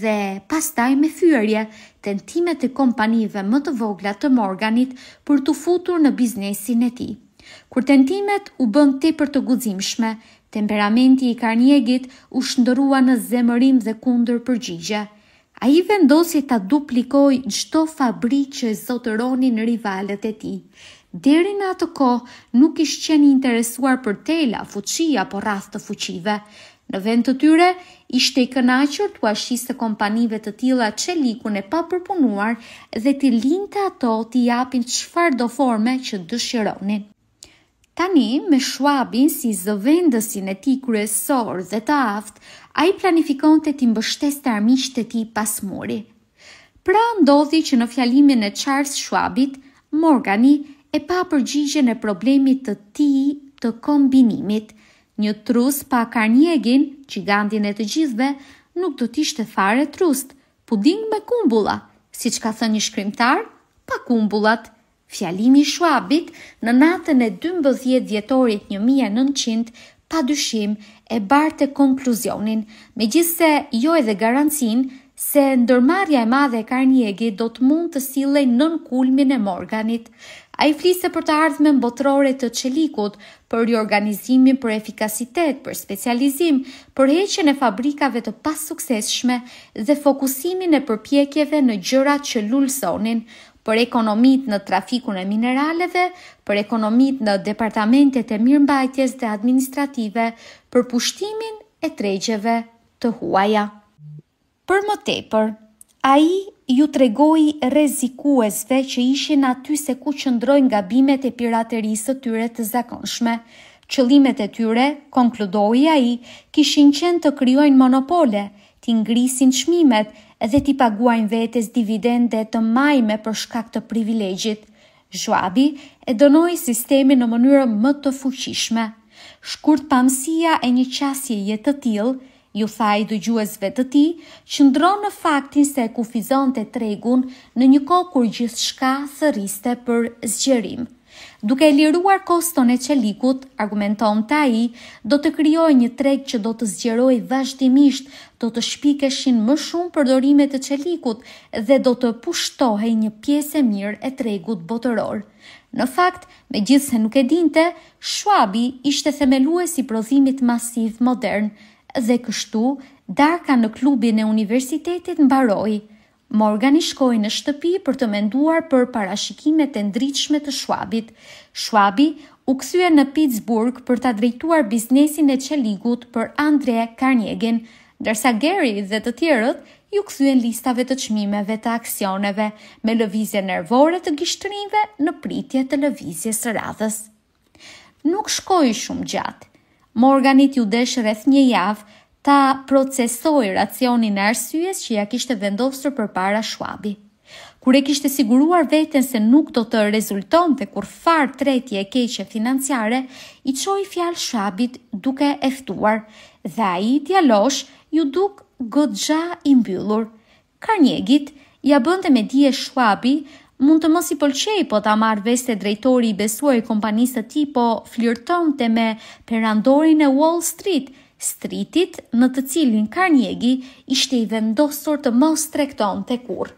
dhe pastaj me fyrje tentimet të kompanive më të vogla të Morganit për të futur në biznesin e ti. Kur tentimet u bën të i për të guzimshme, temperamenti i karnjegit u shëndërua në zemërim dhe kunder përgjigja. A i vendosi të duplikoj në qëto fabri që e zotëroni në rivalet e ti. Deri në atë kohë nuk ishtë qeni interesuar për tela, fuqia apo rast të fuqive. Në vend të tyre, ishte i kënaqër të të kompanive të tila që likun e pa përpunuar dhe të linte ato të japin qëfar do forme që dëshironin. Tani, me shuabin si zëvendësin e ti kryesor dhe të aft, a i planifikon të ti mbështes të armisht të ti pas muri. Pra, ndodhi që në fjalimin e Charles Shuabit, Morgani, e pa përgjigje në problemit të ti të kombinimit. Një trus pa karniegin, gandin e të gjithve, nuk do tishtë fare trust, puding me kumbulla, si që ka thë një shkrimtar, pa kumbullat. Fjalimi shuabit në natën e 12 djetorit 1900, pa dyshim e barte konkluzionin, me gjithse jo edhe garancin se ndërmarja e madhe e Carnegie do të mund të sillej nën kulmin e Morganit. A i flise për të ardhme mbotrore të qelikut, për riorganizimin për efikasitet, për specializim, për heqen e fabrikave të pas sukseshme dhe fokusimin e përpjekjeve në gjërat që lullësonin, për ekonomit në trafikun e mineraleve, për ekonomit në departamentet e mirëmbajtjes dhe administrative, për pushtimin e tregjeve të huaja. Për më tepër, a i ju tregoi rrezikuesve që ishin aty se ku qëndrojnë gabimet e piraterisë të tyre të zakonshme. Qëllimet e tyre, konkludoi ai, kishin qenë të krijojnë monopole, të ngrisin çmimet dhe të paguajnë vetes dividende të majme për shkak të privilegjit. Zhuabi e donoj sistemin në mënyrë më të fuqishme. Shkurt pamësia e një qasje jetë të tilë, Ju tha i të ti, që ndronë në faktin se ku fizon të tregun në një kohë kur gjithë shka së riste për zgjerim. Duke e liruar koston e qelikut, argumenton të i, do të kryoj një treg që do të zgjeroj vazhdimisht, do të shpikeshin më shumë përdorimet të qelikut dhe do të pushtohej një piesë e mirë e tregut botëror. Në fakt, me gjithë se nuk e dinte, Shwabi ishte themelue si prodhimit masiv modern, dhe kështu darka në klubin e universitetit mbaroi. Morgan i shkoi në shtëpi për të menduar për parashikimet e ndritshme të Schwabit. Schwabi u kthye në Pittsburgh për ta drejtuar biznesin e qeligut për Andre Carnegie, ndërsa Gary dhe të tjerët ju kthyen listave të çmimeve të aksioneve me lëvizje nervore të gishtrinve në pritje të lëvizjes së radhës. Nuk shkoi shumë gjatë. Morganit ju desh rreth një javë ta procesoj racionin e arsyes që ja kishte vendosur për para shuabi. Kur e kishte siguruar veten se nuk do të rezulton të kur farë tretje e keqe financiare, i qoj fjalë shabit duke eftuar dhe a i tjalosh ju duk godxha i mbyllur. Karnjegit, ja bënde me dje shuabi mund të mos i pëlqej po ta marr veste drejtori i besuar i kompanisë së tij, po flirtonte me perandorin e Wall Street, streetit në të cilin Carnegie ishte i vendosur të mos trekton të kur.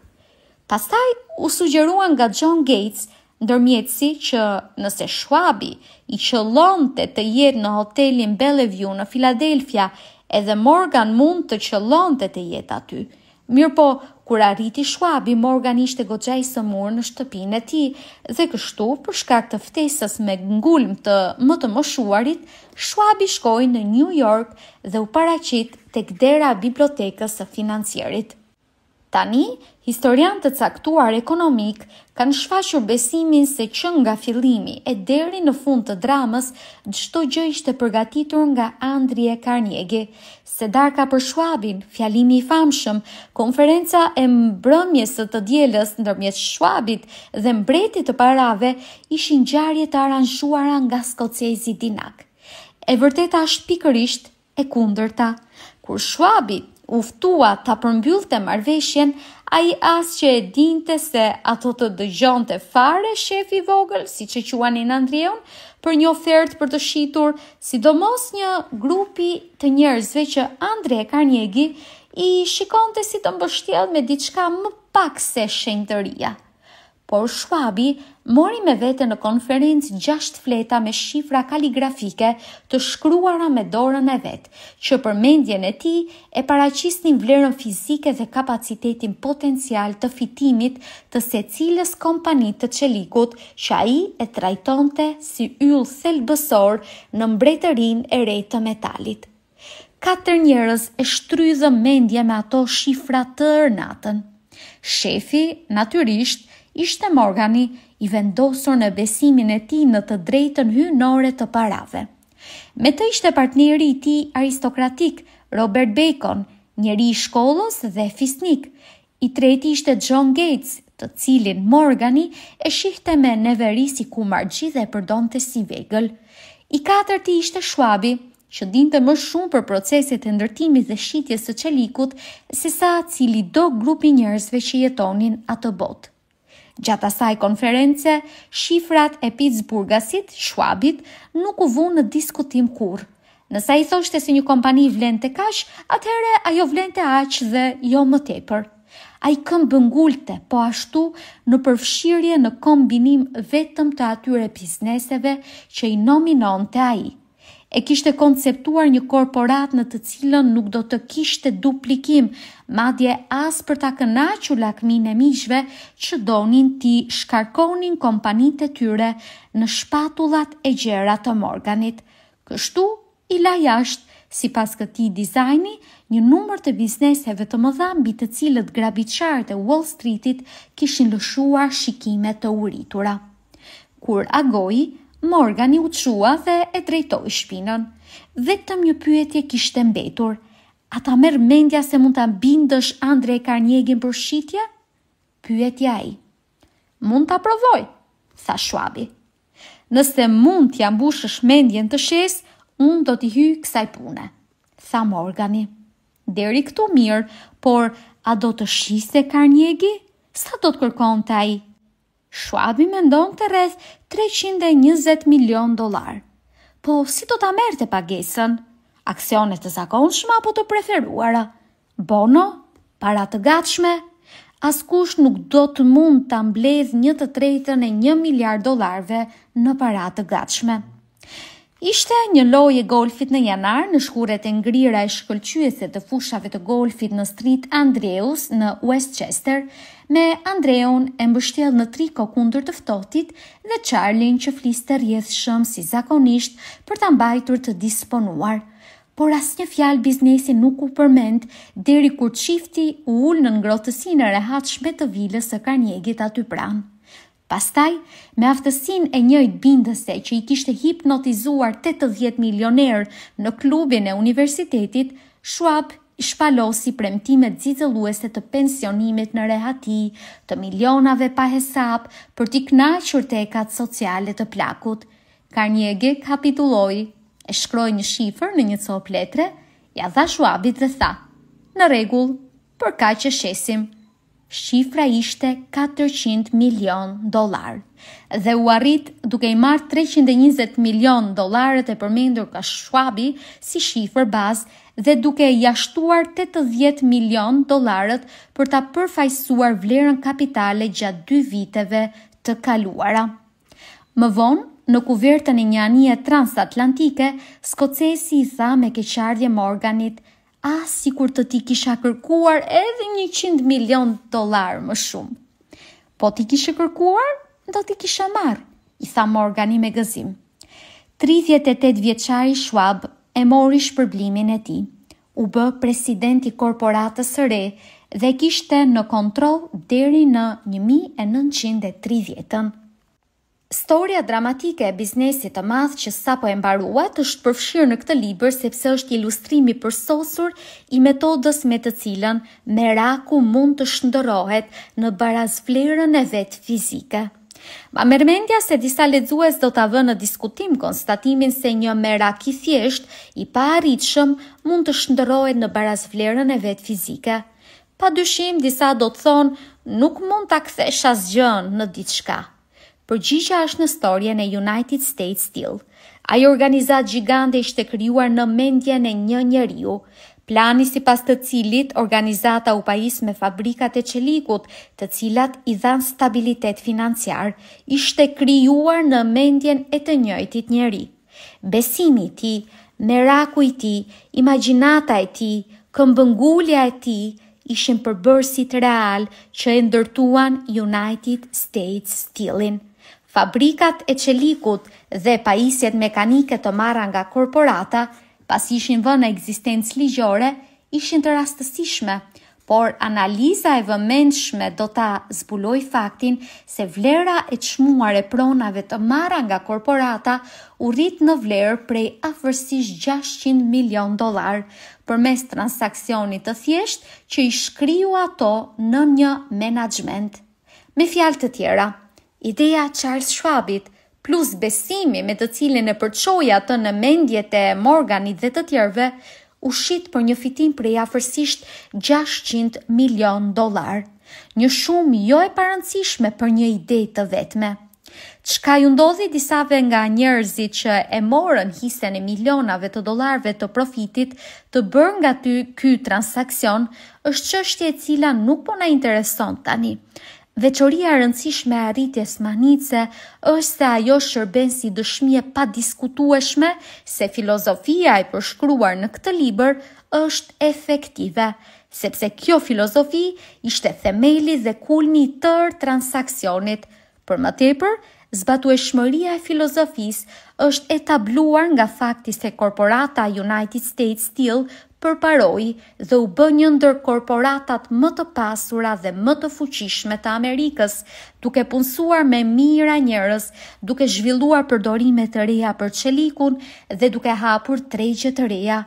Pastaj, u sugjeruan nga John Gates, ndërmjetësi që nëse Schwabi i qëllon të të jetë në hotelin Bellevue në Filadelfia, edhe Morgan mund të qëllon të të jetë aty. Mirë po, kur arriti Shuabi Morgan ishte goxha i sëmur në shtëpinë e tij dhe kështu për shkak të ftesës me ngulm të më të moshuarit Shuabi shkoi në New York dhe u paraqit tek dera e bibliotekës së financierit. Tani Historian të caktuar ekonomik kanë shfaqur besimin se që nga fillimi e deri në fund të dramës, çdo gjë ishte përgatitur nga Andrije Carnegie, se darka për Schwabin, fjalimi i famshëm, konferenca e mbrëmjes së të dielës ndërmjet Schwabit dhe mbretit të parave ishin ngjarje të aranzhuara nga Skocezi Dinak. E vërteta është pikërisht e kundërta. Kur Schwabit uftua ta përmbyllte marveshjen, a i asë që e dinte se ato të dëgjonte fare shefi vogël, si që quani në Andrion, për një ofertë për të shitur, sidomos një grupi të njerëzve që Andre Karnjegi i shikonte si të mbështjel me diçka më pak se shenjtëria. të por Shwabi mori me vete në konferencë gjasht fleta me shifra kaligrafike të shkruara me dorën e vetë, që për mendjen e ti e paracis një vlerën fizike dhe kapacitetin potencial të fitimit të se cilës kompanit të qelikut që a i e trajtonte si yllë selbësor në mbretërin e rejtë të metalit. Katër njerëz e shtrydhën mendje me ato shifra të rënatën. Shefi natyrisht ishte Morgani i vendosur në besimin e ti në të drejtën hynore të parave. Me të ishte partneri i ti aristokratik Robert Bacon, njeri i shkollës dhe fisnik. I treti ishte John Gates, të cilin Morgani e shihte me neveri si ku margji dhe përdon të si vegël. I katërti ishte shuabi, që dinte më shumë për proceset e ndërtimit dhe shqitjes të qelikut, se sa cili do grupi njerëzve që jetonin atë botë. Gjatë asaj konference, shifrat e Pittsburghasit, Schwabit, nuk u vunë në diskutim kur. Nësa i thoshte si një kompani vlen të kash, atëhere ajo vlen të aq dhe jo më tepër. A i këm bëngulte, po ashtu në përfshirje në kombinim vetëm të atyre pizneseve që i nominon të a i. E kishte konceptuar një korporat në të cilën nuk do të kishte duplikim madje as për ta kënaqur lakmin e miqve që donin ti shkarkonin kompanitë e tyre në shpatullat e gjera të Morganit. Kështu i la jashtë si pas këti dizajni, një numër të bizneseve të mëdha mbi të cilët grabiqarët e Wall Streetit kishin lëshuar shikime të uritura. Kur agoi, Morgani u qua dhe e drejtoj shpinën. Vetëm një pyetje kishte mbetur – A ta merë mendja se mund të bindësh Andrej Karnjegin për Pyet ja i. Mund të aprovoj, tha shuabi. Nëse mund t'ja mbushësh mendjen të shes, unë do t'i hy kësaj pune, tha Morgani. Deri këtu mirë, por a do të shise Karnjegi? Sa do të kërkon të aji? Shuabi me ndonë të rreth 320 milion dolar. Po, si do t'a merte pagesën? aksionet të zakonshme apo të preferuara. Bono, para të gatshme, askush nuk do të mund të ambledh një të trejtën e një miljard dolarve në para të gatshme. Ishte një lojë e golfit në janar në shkuret e ngrira e shkëllqyese të fushave të golfit në Street Andreus në Westchester, me Andreon e mbështjel në tri kokundër të ftohtit dhe Charlin që fliste rjeth shëmë si zakonisht për të ambajtur të disponuar por asë një fjalë biznesi nuk u përmend deri kur qifti u ullë në ngrotësin e rehat shmet të vilës e karnjegit aty pranë. Pastaj, me aftësin e njëjt bindëse që i kishte hipnotizuar 80 milioner në klubin e universitetit, Shuap shpalosi premtimet zizëlueset të pensionimit në rehati të milionave pa hesap për t'i knaqër tekat socialet të plakut. Karnjegi kapituloi e shkroj një shifër në një copë letre, ja dha shuabit dhe tha, në regull, për ka që shesim. Shifra ishte 400 milion dolar, dhe u arrit duke i marrë 320 milion dolarët e përmendur ka shuabi si shifër bazë dhe duke i ashtuar 80 milion dolarët për ta përfajsuar vlerën kapitale gjatë dy viteve të kaluara. Më vonë, në kuvertën e një anije transatlantike, Skocesi i tha me keqardje Morganit, a si kur të ti kisha kërkuar edhe një 100 milion dolar më shumë. Po ti kisha kërkuar, do ti kisha marë, i tha Morgani me gëzim. 38 vjeqari Shwab e mori shpërblimin e ti, u bë presidenti korporatës re dhe kishte në kontrol deri në 1930-ën. Storia dramatike e biznesit të madh që sapo e mbaruat është përfshirë në këtë libër sepse është ilustrimi përsosur i metodës me të cilën meraku mund të shndërohet në barazvlerën e vetë fizike. Ma mermendja se disa ledzues do t'a vënë në diskutim konstatimin se një merak i thjesht i paarritshëm mund të shndërohet në barazvlerën e vetë fizike. Pa dyshim, disa do të thonë nuk mund t'a kthesh asgjën në ditë shka. Përgjigja është në historien e United States Steel. Ai organizat gjigante ishte krijuar në mendjen e një njeriu, plani sipas të cilit organizata u pajis me fabrikat e çelikut, të cilat i dhanë stabilitet financiar, ishte krijuar në mendjen e të njëjtit njeri. Besimi i tij, meraku i tij, imagjinata e tij, këmbëngulja e tij ishin përbërësit real që e ndërtuan United States Steel-in fabrikat e qelikut dhe pajisjet mekanike të marra nga korporata, pas ishin vë në egzistencë ligjore, ishin të rastësishme, por analiza e vëmendshme do ta zbuloj faktin se vlera e çmuar e pronave të marra nga korporata u rrit në vlerë prej afërsisht 600 milion dollar përmes transaksionit të thjesht që i shkryu ato në një menaxhment. Me fjalë të tjera, Ideja Charles Schwabit plus besimi me të cilin e përqoja atë në mendje të Morganit dhe të tjerve, u shqit për një fitim për e afërsisht 600 milion dolar, një shumë jo e parëndësishme për një ide të vetme. Qka ju ndodhi disave nga njerëzi që e morën hisen e milionave të dolarve të profitit të bërë nga ty ky transakcion, është qështje cila nuk po na intereson tani, Veçoria rëndësishme e rritjes manice është se ajo shërben si dëshmie pa diskutueshme se filozofia e përshkruar në këtë liber është efektive, sepse kjo filozofi ishte themeli dhe kulmi tërë transakcionit. Për më tepër, zbatu e shmëria e filozofis është etabluar nga fakti se korporata United States Steel përparoi dhe u bë një ndër korporatat më të pasura dhe më të fuqishme të Amerikës, duke punësuar me mira njerëz, duke zhvilluar përdorime të reja për qelikun dhe duke hapur tregje të reja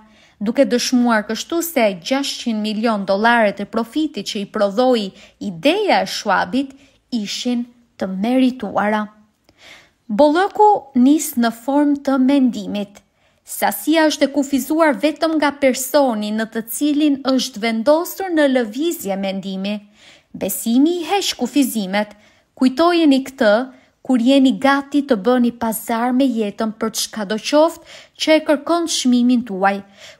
duke dëshmuar kështu se 600 milion dolare të profiti që i prodhoi ideja e Schwabit ishin të merituara. Bolloku nis në formë të mendimit – Sasia është e kufizuar vetëm nga personi në të cilin është vendosur në lëvizje mendimi. Besimi i hesh kufizimet, kujtojeni këtë kur jeni gati të bëni pazar me jetën për të shka qoftë që e kërkon shmimin tuaj.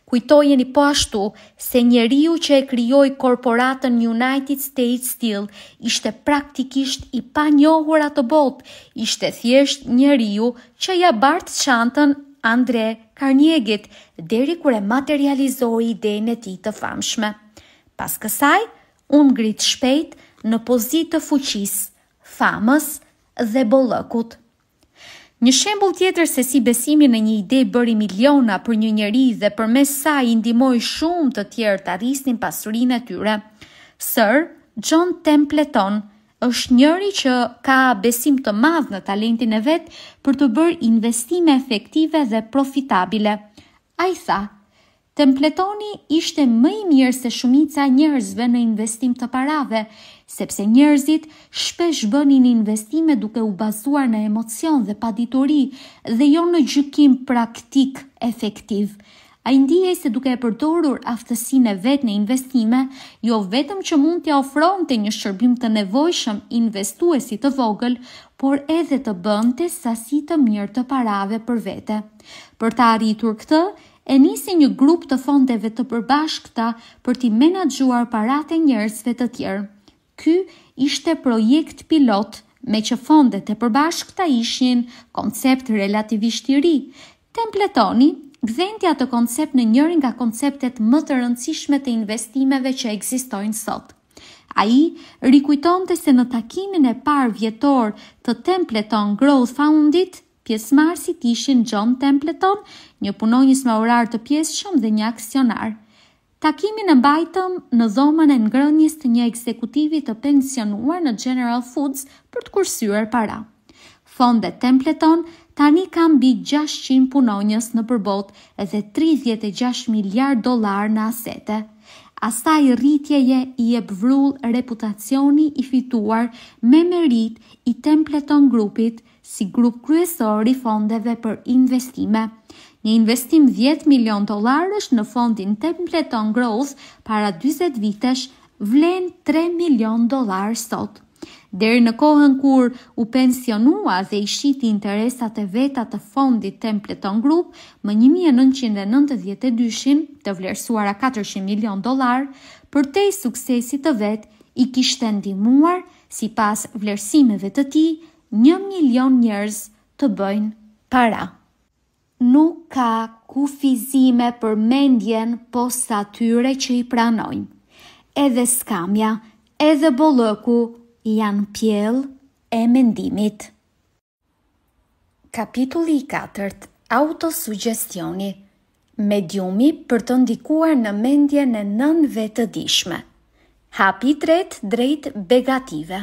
Kujtojeni po ashtu se njeriu që e kryoj korporatën United States Steel ishte praktikisht i pa njohur atë botë, ishte thjesht njeriu që ja bartë qantën Andre Karniegit deri kur e materializoi idenë e tij të famshme. Pas kësaj, u ngrit shpejt në pozitë të fuqisë, famës dhe bollëkut. Një shembull tjetër se si besimi në një ide bëri miliona për një njeri dhe përmes saj i ndihmoi shumë të tjerë të arrisnin pasurinë e tyre. Sir John Templeton, është njëri që ka besim të madh në talentin e vet për të bërë investime efektive dhe profitabile. Ai tha: "Templetoni ishte më i mirë se shumica e njerëzve në investim të parave, sepse njerëzit shpesh bënin investime duke u bazuar në emocion dhe padituri dhe jo në gjykim praktik efektiv." A i se duke e përdorur aftësine vet në investime, jo vetëm që mund të ofron të një shërbim të nevojshëm investuesit të vogël, por edhe të bënte sasi të mirë të parave për vete. Për ta arritur këtë, e nisi një grup të fondeve të përbashkëta për t'i menagjuar parate e të tjerë. Ky ishte projekt pilot me që fondet e përbashkëta ishin koncept relativisht i ri, templetoni Gdhentja të koncept në njërin nga konceptet më të rëndësishme të investimeve që ekzistojnë sot. A i rikujton të se në takimin e par vjetor të templeton Growth Foundit, pjesë ishin si tishin John Templeton, një punonjës me orar të pjesë shumë dhe një aksionar. Takimin në bajtëm në dhomën e ngrënjës të një ekzekutivi të pensionuar në General Foods për të kursyër para. Fonde Templeton Tani kam bi 600 punonjës në përbot edhe 36 miljar dolar në asete. Asta i rritjeje i e bëvrull reputacioni i fituar me merit i templeton grupit si grup kryesor i fondeve për investime. Një investim 10 milion dolarësh në fondin templeton growth para 20 vitesh vlen 3 milion dolar sotë. Deri në kohën kur u pensionua dhe i shiti interesat e veta të fondit Templeton Group, më 1992-shin të vlerësuara 400 milion dolar, për te i suksesit të vet i kishtë ndimuar, si pas vlerësimeve të ti, 1 milion njerëz të bëjnë para. Nuk ka kufizime për mendjen posa tyre që i pranojnë. Edhe skamja, edhe bolëku, janë pjell e mendimit. Kapitulli i 4. Autosugestioni Mediumi për të ndikuar në mendje në nën vetë dishme. Hapi drejt, drejt begative.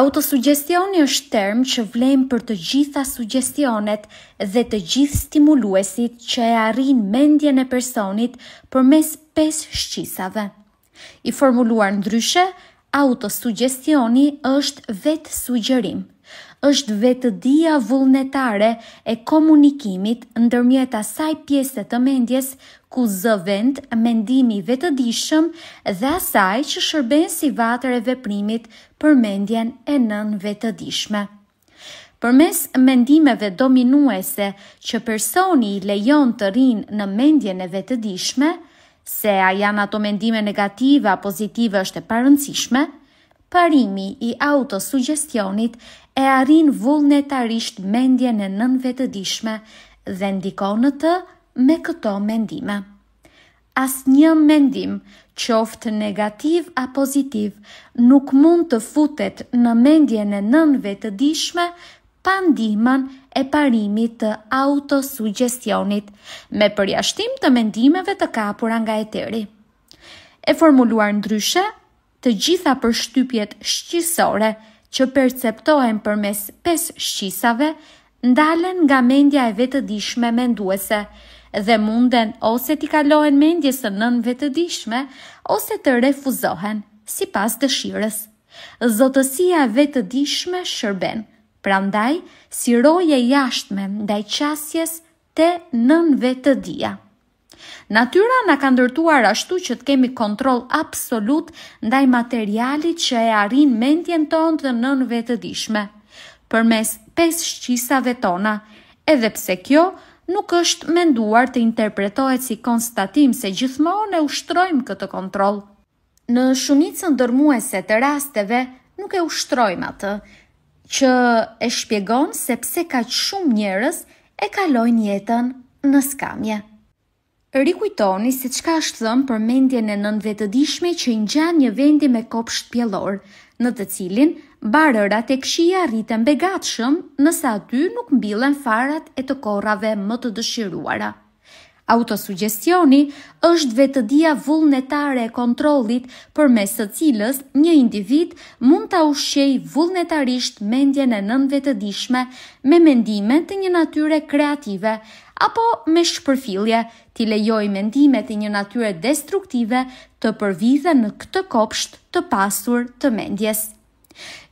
Autosugestioni është term që vlen për të gjitha sugestionet dhe të gjithë stimuluesit që e arrin mendjen e personit përmes pesë shqisave. I formuluar ndryshe, Autosugestioni është vetë sugjerim, është vetë vullnetare e komunikimit ndërmjet asaj pjesë të mendjes ku zë vend mendimi vetë dishëm dhe asaj që shërben si vatër e veprimit për mendjen e nën vetë dishme. Për mes mendimeve dominuese që personi lejon të rinë në mendjen e vetë dishme, se a janë ato mendime negative a pozitive është e parëndësishme, parimi i autosugestionit e arrin vullnetarisht mendje në nënve të dishme dhe ndikonë të me këto mendime. As një mendim, qoftë negativ a pozitiv, nuk mund të futet në mendje në nënve të dishme pa ndihmën e parimit të autosugjestionit me përjashtim të mendimeve të kapura nga eteri. E formuluar ndryshe, të gjitha përshtypjet shqisore që perceptohen përmes pes shqisave ndalen nga mendja e vetëdijshme menduese dhe munden ose t'i kalohen mendjes së nën vetëdijshme ose të refuzohen sipas dëshirës. Zotësia e vetëdijshme shërben prandaj si roje jashtme ndaj qasjes të nënve të dia. Natyra na ka ndërtuar ashtu që të kemi kontroll absolut ndaj materialit që e arrin mendjen tonë të nënve të dishme, përmes pesë shqisave tona, edhe pse kjo nuk është menduar të interpretohet si konstatim se gjithmonë e ushtrojmë këtë kontroll. Në shumicën dërmuese të rasteve nuk e ushtrojmë atë, që e shpjegon se pse ka shumë njerëz e kalojnë jetën në skamje. Rikujtoni se çka është thënë për mendjen e nënvetëdijshme që ngjan një vendi me kopsht pjellor, në të cilin barërat e këshia rriten begatshëm nëse aty nuk mbillen farat e të korrave më të dëshiruara. Autosugestioni është vetëdia vullnetare e kontrollit për mes të cilës një individ mund të ushej vullnetarisht mendje në nën vetëdishme me mendime të një natyre kreative, apo me shpërfilje të lejoj mendime të një natyre destruktive të përvidhe në këtë kopsht të pasur të mendjes.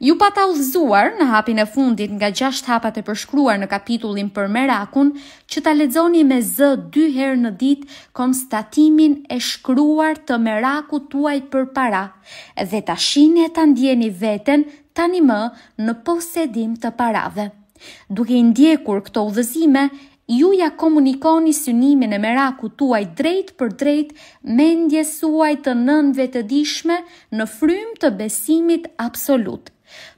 Ju pa ta uzuar në hapin e fundit nga gjasht hapat e përshkruar në kapitullin për merakun, që ta ledzoni me zë dy herë në dit konstatimin e shkruar të meraku tuajt për para, dhe ta shini e ta ndjeni veten tani më në posedim të parave. Duke i ndjekur këto udhëzime, ju ja komunikoni synimin e meraku tuaj drejt për drejt mendje suaj të nënve të dishme në frym të besimit absolut.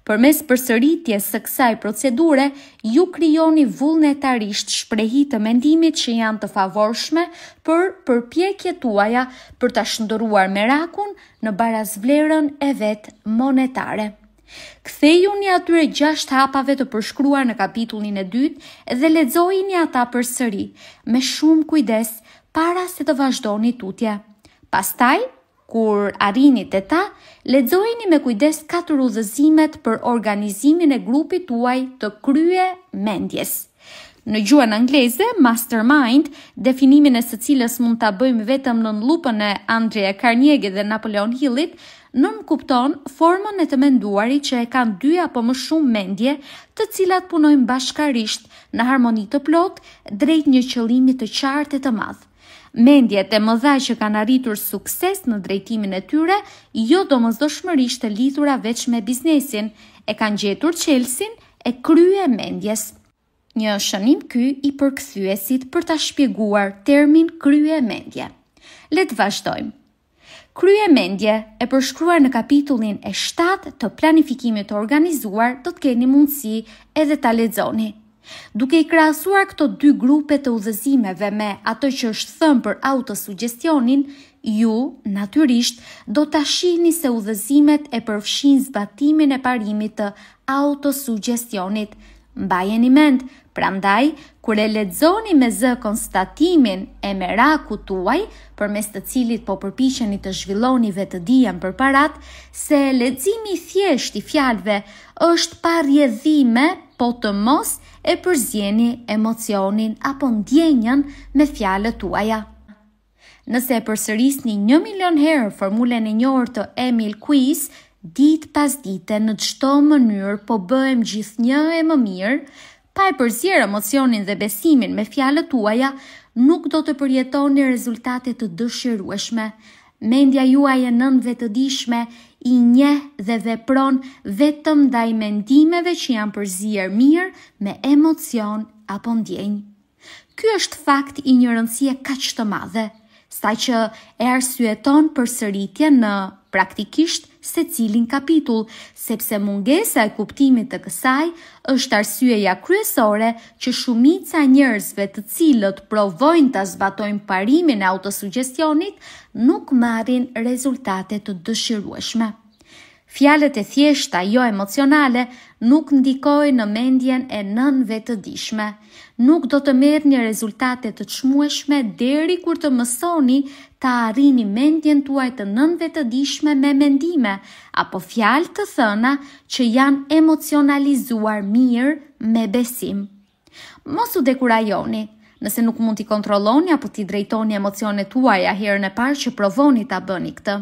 Për mes përsëritje së kësaj procedure, ju kryoni vullnetarisht shprehi të mendimit që janë të favorshme për përpjekje tuaja për të shëndëruar merakun në barazvlerën e vetë monetare. Ktheju një atyre gjasht hapave të përshkruar në kapitullin e dytë dhe ledzoj një ata për sëri, me shumë kujdes, para se të vazhdoni tutje. Pastaj, kur arinit të ta, një me kujdes katër udhëzimet për organizimin e grupit tuaj të krye mendjes. Në gjuën angleze, mastermind, definimin e së cilës mund të bëjmë vetëm në në lupën e Andrea Carnegie dhe Napoleon Hillit, nëm kupton formën e të menduarit që e kanë dy apo më shumë mendje, të cilat punojnë bashkarisht në harmoni të plot drejt një qëllimi të qartë e të madh. Mendjet e mëdha që kanë arritur sukses në drejtimin e tyre, jo domosdoshmërisht të lidhura veç me biznesin, e kanë gjetur qelsin e krye mendjes. Një shënim ky i përkthyesit për ta shpjeguar termin krye mendje. Le të vazhdojmë. Krye mendje e përshkruar në kapitullin e 7 të planifikimit të organizuar do të keni mundësi edhe ta lexoni. Duke i krahasuar këto dy grupe të udhëzimeve me ato që është thënë për autosugjestionin, ju natyrisht do ta shihni se udhëzimet e përfshin zbatimin e parimit të autosugjestionit. Mbajeni mend, prandaj kur e ledzoni me zë konstatimin e me raku tuaj, për mes të cilit po përpishën i të zhvilloni vetë dhijan për parat, se ledzimi thjesht i fjalve është parje dhime, po të mos e përzjeni emocionin apo ndjenjen me fjale tuaja. Nëse e përsërisni një milion herë formule në njërë të Emil Quiz, dit pas dite në qëto mënyrë po bëhem gjithë një e më mirë, Pa e përzirë emocionin dhe besimin me fjalët tuaja, nuk do të përjeton një rezultate të dëshirueshme. Mendja juaj e dhe të dishme i nje dhe vepron vetëm da i mendimeve që janë përzirë mirë me emocion apo ndjenjë. Ky është fakt i një rëndësie ka që të madhe, staj që e syeton për sëritje në praktikisht, se cilin kapitull, sepse mungesa e kuptimit të kësaj është arsyeja kryesore që shumica njerëzve të cilët provojnë të zbatojnë parimin e autosugestionit nuk marin rezultate të dëshirueshme. Fjalët e thjeshta jo emocionale nuk ndikojnë në mendjen e nënve të dishme. Nuk do të merë një rezultate të qmueshme deri kur të mësoni të arrini mendjen tuaj të nënve të dishme me mendime, apo fjalë të thëna që janë emocionalizuar mirë me besim. Mosu dekurajoni, nëse nuk mund t'i kontroloni apo t'i drejtoni emocionet tuaja herën e parë që provoni t'a bëni këtë.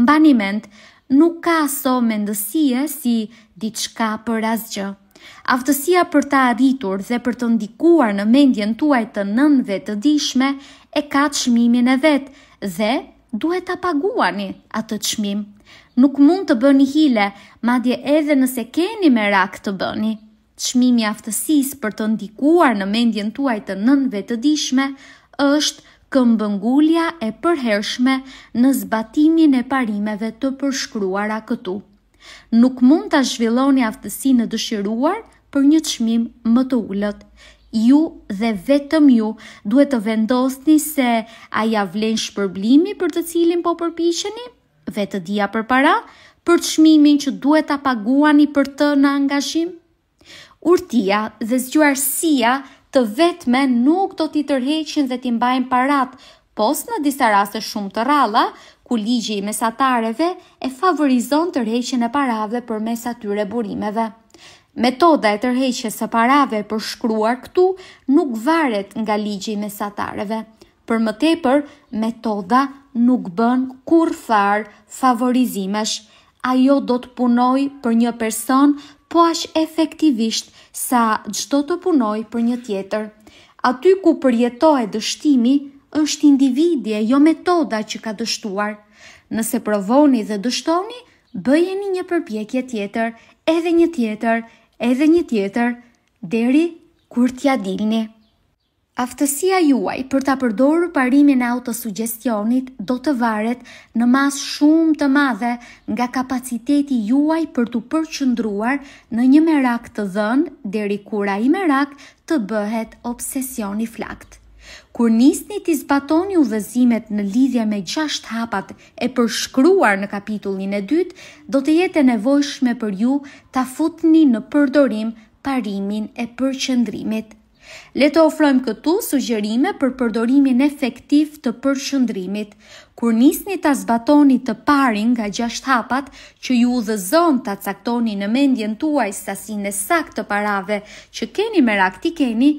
Mbani mend, nuk ka aso mendësie si diçka për asgjë. Aftësia për ta arritur dhe për të ndikuar në mendjen tuaj të nënve të dishme e ka të shmimin e vetë dhe duhet ta paguani atë të shmim. Nuk mund të bëni hile, madje edhe nëse keni me rak të bëni. Çmimi i aftësisë për të ndikuar në mendjen tuaj të nënve të dishme është këmbëngulja e përhershme në zbatimin e parimeve të përshkruara këtu. Nuk mund të zhvilloni aftësi në dëshiruar për një të shmim më të ullët. Ju dhe vetëm ju duhet të vendosni se a ja vlen shpërblimi për të cilin po përpisheni, vetë dhja për para, për të shmimin që duhet të paguani për të në angashim. Urtia dhe zgjuarësia nështë të vetme nuk do t'i tërheqin dhe t'i mbajnë parat, pos në disa raste shumë të ralla, ku ligji i mesatareve e favorizon tërheqin e parave për mes atyre burimeve. Metoda e tërheqjes së parave për shkruar këtu nuk varet nga ligji i mesatareve. Për më tepër, metoda nuk bën kur far favorizimesh. Ajo do të punoj për një person po ashtë efektivisht sa gjdo të punoj për një tjetër. Aty ku përjetohet dështimi, është individje, jo metoda që ka dështuar. Nëse provoni dhe dështoni, bëjeni një përpjekje tjetër, edhe një tjetër, edhe një tjetër, deri kur t'ja dilni. Aftësia juaj për ta përdorur parimin e autosugestionit do të varet në mas shumë të madhe nga kapaciteti juaj për të përqëndruar në një merak të dhënë deri kur ai merak të bëhet obsesioni flakt. Kur nisni të zbatoni udhëzimet në lidhje me 6 hapat e përshkruar në kapitullin e dytë, do të jetë nevojshme për ju ta futni në përdorim parimin e përqendrimit Le të ofrojmë këtu sugjerime për përdorimin efektiv të përshëndrimit. Kur nisni ta zbatoni të parin nga gjashtë hapat që ju udhëzon ta caktoni në mendjen tuaj sasinë saktë të parave që keni me rakti keni,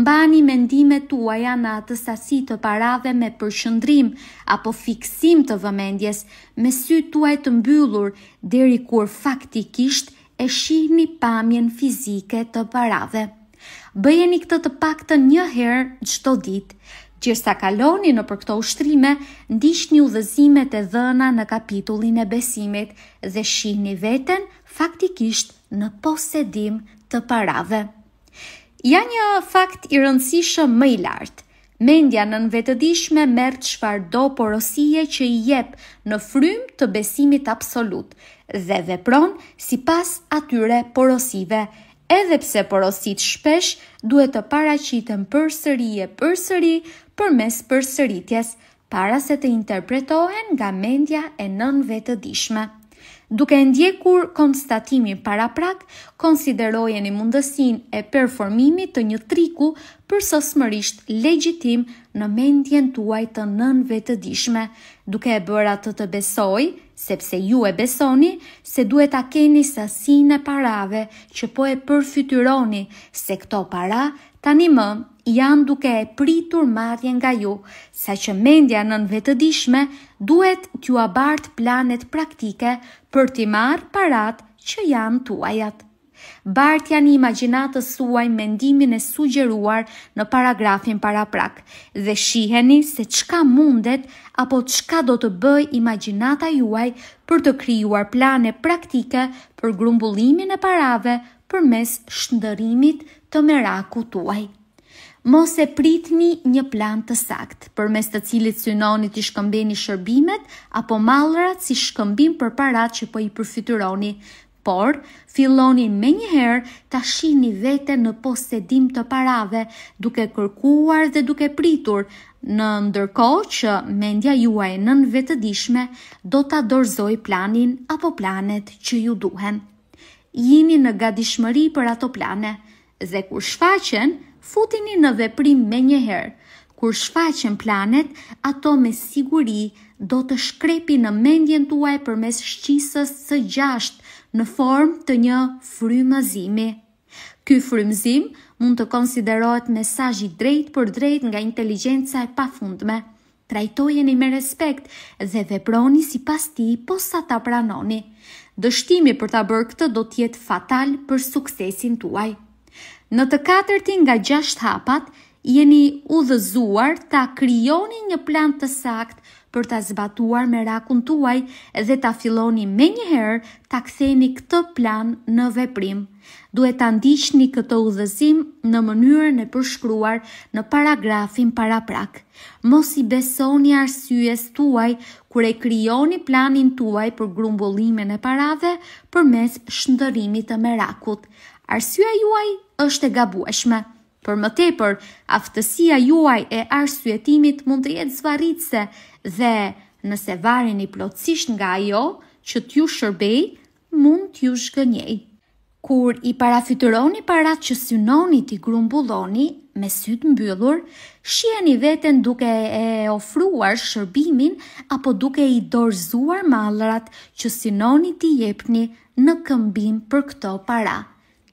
mbani mendimet tuaja në atë sasi të parave me përshëndrim apo fiksim të vëmendjes me sy tuaj të mbyllur deri kur faktikisht e shihni pamjen fizike të parave bëjeni këtë të paktën një herë çdo ditë. Gjërsa kaloni në për këto ushtrime, ndish një udhëzimet e dhëna në kapitullin e besimit dhe shini veten faktikisht në posedim të parave. Ja një fakt i rëndësishëm më i lartë, mendja në në vetëdishme mërë qëfar do porosije që i jep në frym të besimit absolut dhe vepron si pas atyre porosive, nështë edhe pse porosit shpesh, duhet të paraqiten përsëri e përsëri përmes përsëritjes, para se të interpretohen nga mendja e nënve të dishme. Duke ndjekur konstatimin para prak, konsiderojen i mundësin e performimit të një triku për smërisht legjitim në mendjen tuaj të nënve të dishme, duke e bërat të të besoj sepse ju e besoni se duhet a keni sasin e parave që po e përfytyroni se këto para tani më janë duke e pritur madhjen nga ju, sa që mendja nën vetëdishme duhet t'ju abart planet praktike për t'i marë parat që janë tuajat bartja një imaginatës suaj mendimin e sugjeruar në paragrafin para prak dhe shiheni se qka mundet apo qka do të bëj imaginata juaj për të kryuar plane praktike për grumbullimin e parave për mes shëndërimit të meraku tuaj. Mos e pritni një plan të sakt, për mes të cilit synoni të shkëmbeni shërbimet apo malrat si shkëmbim për parat që po i përfyturoni, por filloni me njëherë të shini vete në posedim të parave, duke kërkuar dhe duke pritur, në ndërko që mendja juaj nën vetëdishme do të dorzoj planin apo planet që ju duhen. Jini në gadishmëri për ato plane, dhe kur shfaqen, futini në veprim me njëherë. Kur shfaqen planet, ato me siguri do të shkrepi në mendjen tuaj për mes shqisës së gjashtë në formë të një frymëzimi. Ky frymzim mund të konsiderohet mesazh i për drejt nga inteligjenca e pafundme. Trajtojeni me respekt dhe veproni si pas ti po sa ta pranoni. Dështimi për ta bërë këtë do tjetë fatal për suksesin tuaj. Në të katërti nga gjasht hapat, jeni u dhëzuar ta kryoni një plan të sakt për ta zbatuar merakun tuaj dhe ta filloni me njëherë ta ktheni këtë plan në veprim. Duhet ta ndiqni këtë udhëzim në mënyrën e përshkruar në paragrafin paraprak. Mos i besoni arsyes tuaj kur e krijoni planin tuaj për grumbullimin e parave përmes shëndërimit të merakut. Arsyeja juaj është e gabueshme. Për më tepër, aftësia juaj e arsyetimit mund të jetë zvarritse dhe nëse vareni i plotësisht nga ajo që t'ju shërbej, mund t'ju shgënjej. Kur i parafytëroni parat që synoni t'i grumbulloni me sytë mbyllur, shien i veten duke e ofruar shërbimin apo duke i dorzuar malrat që synoni t'i jepni në këmbim për këto para.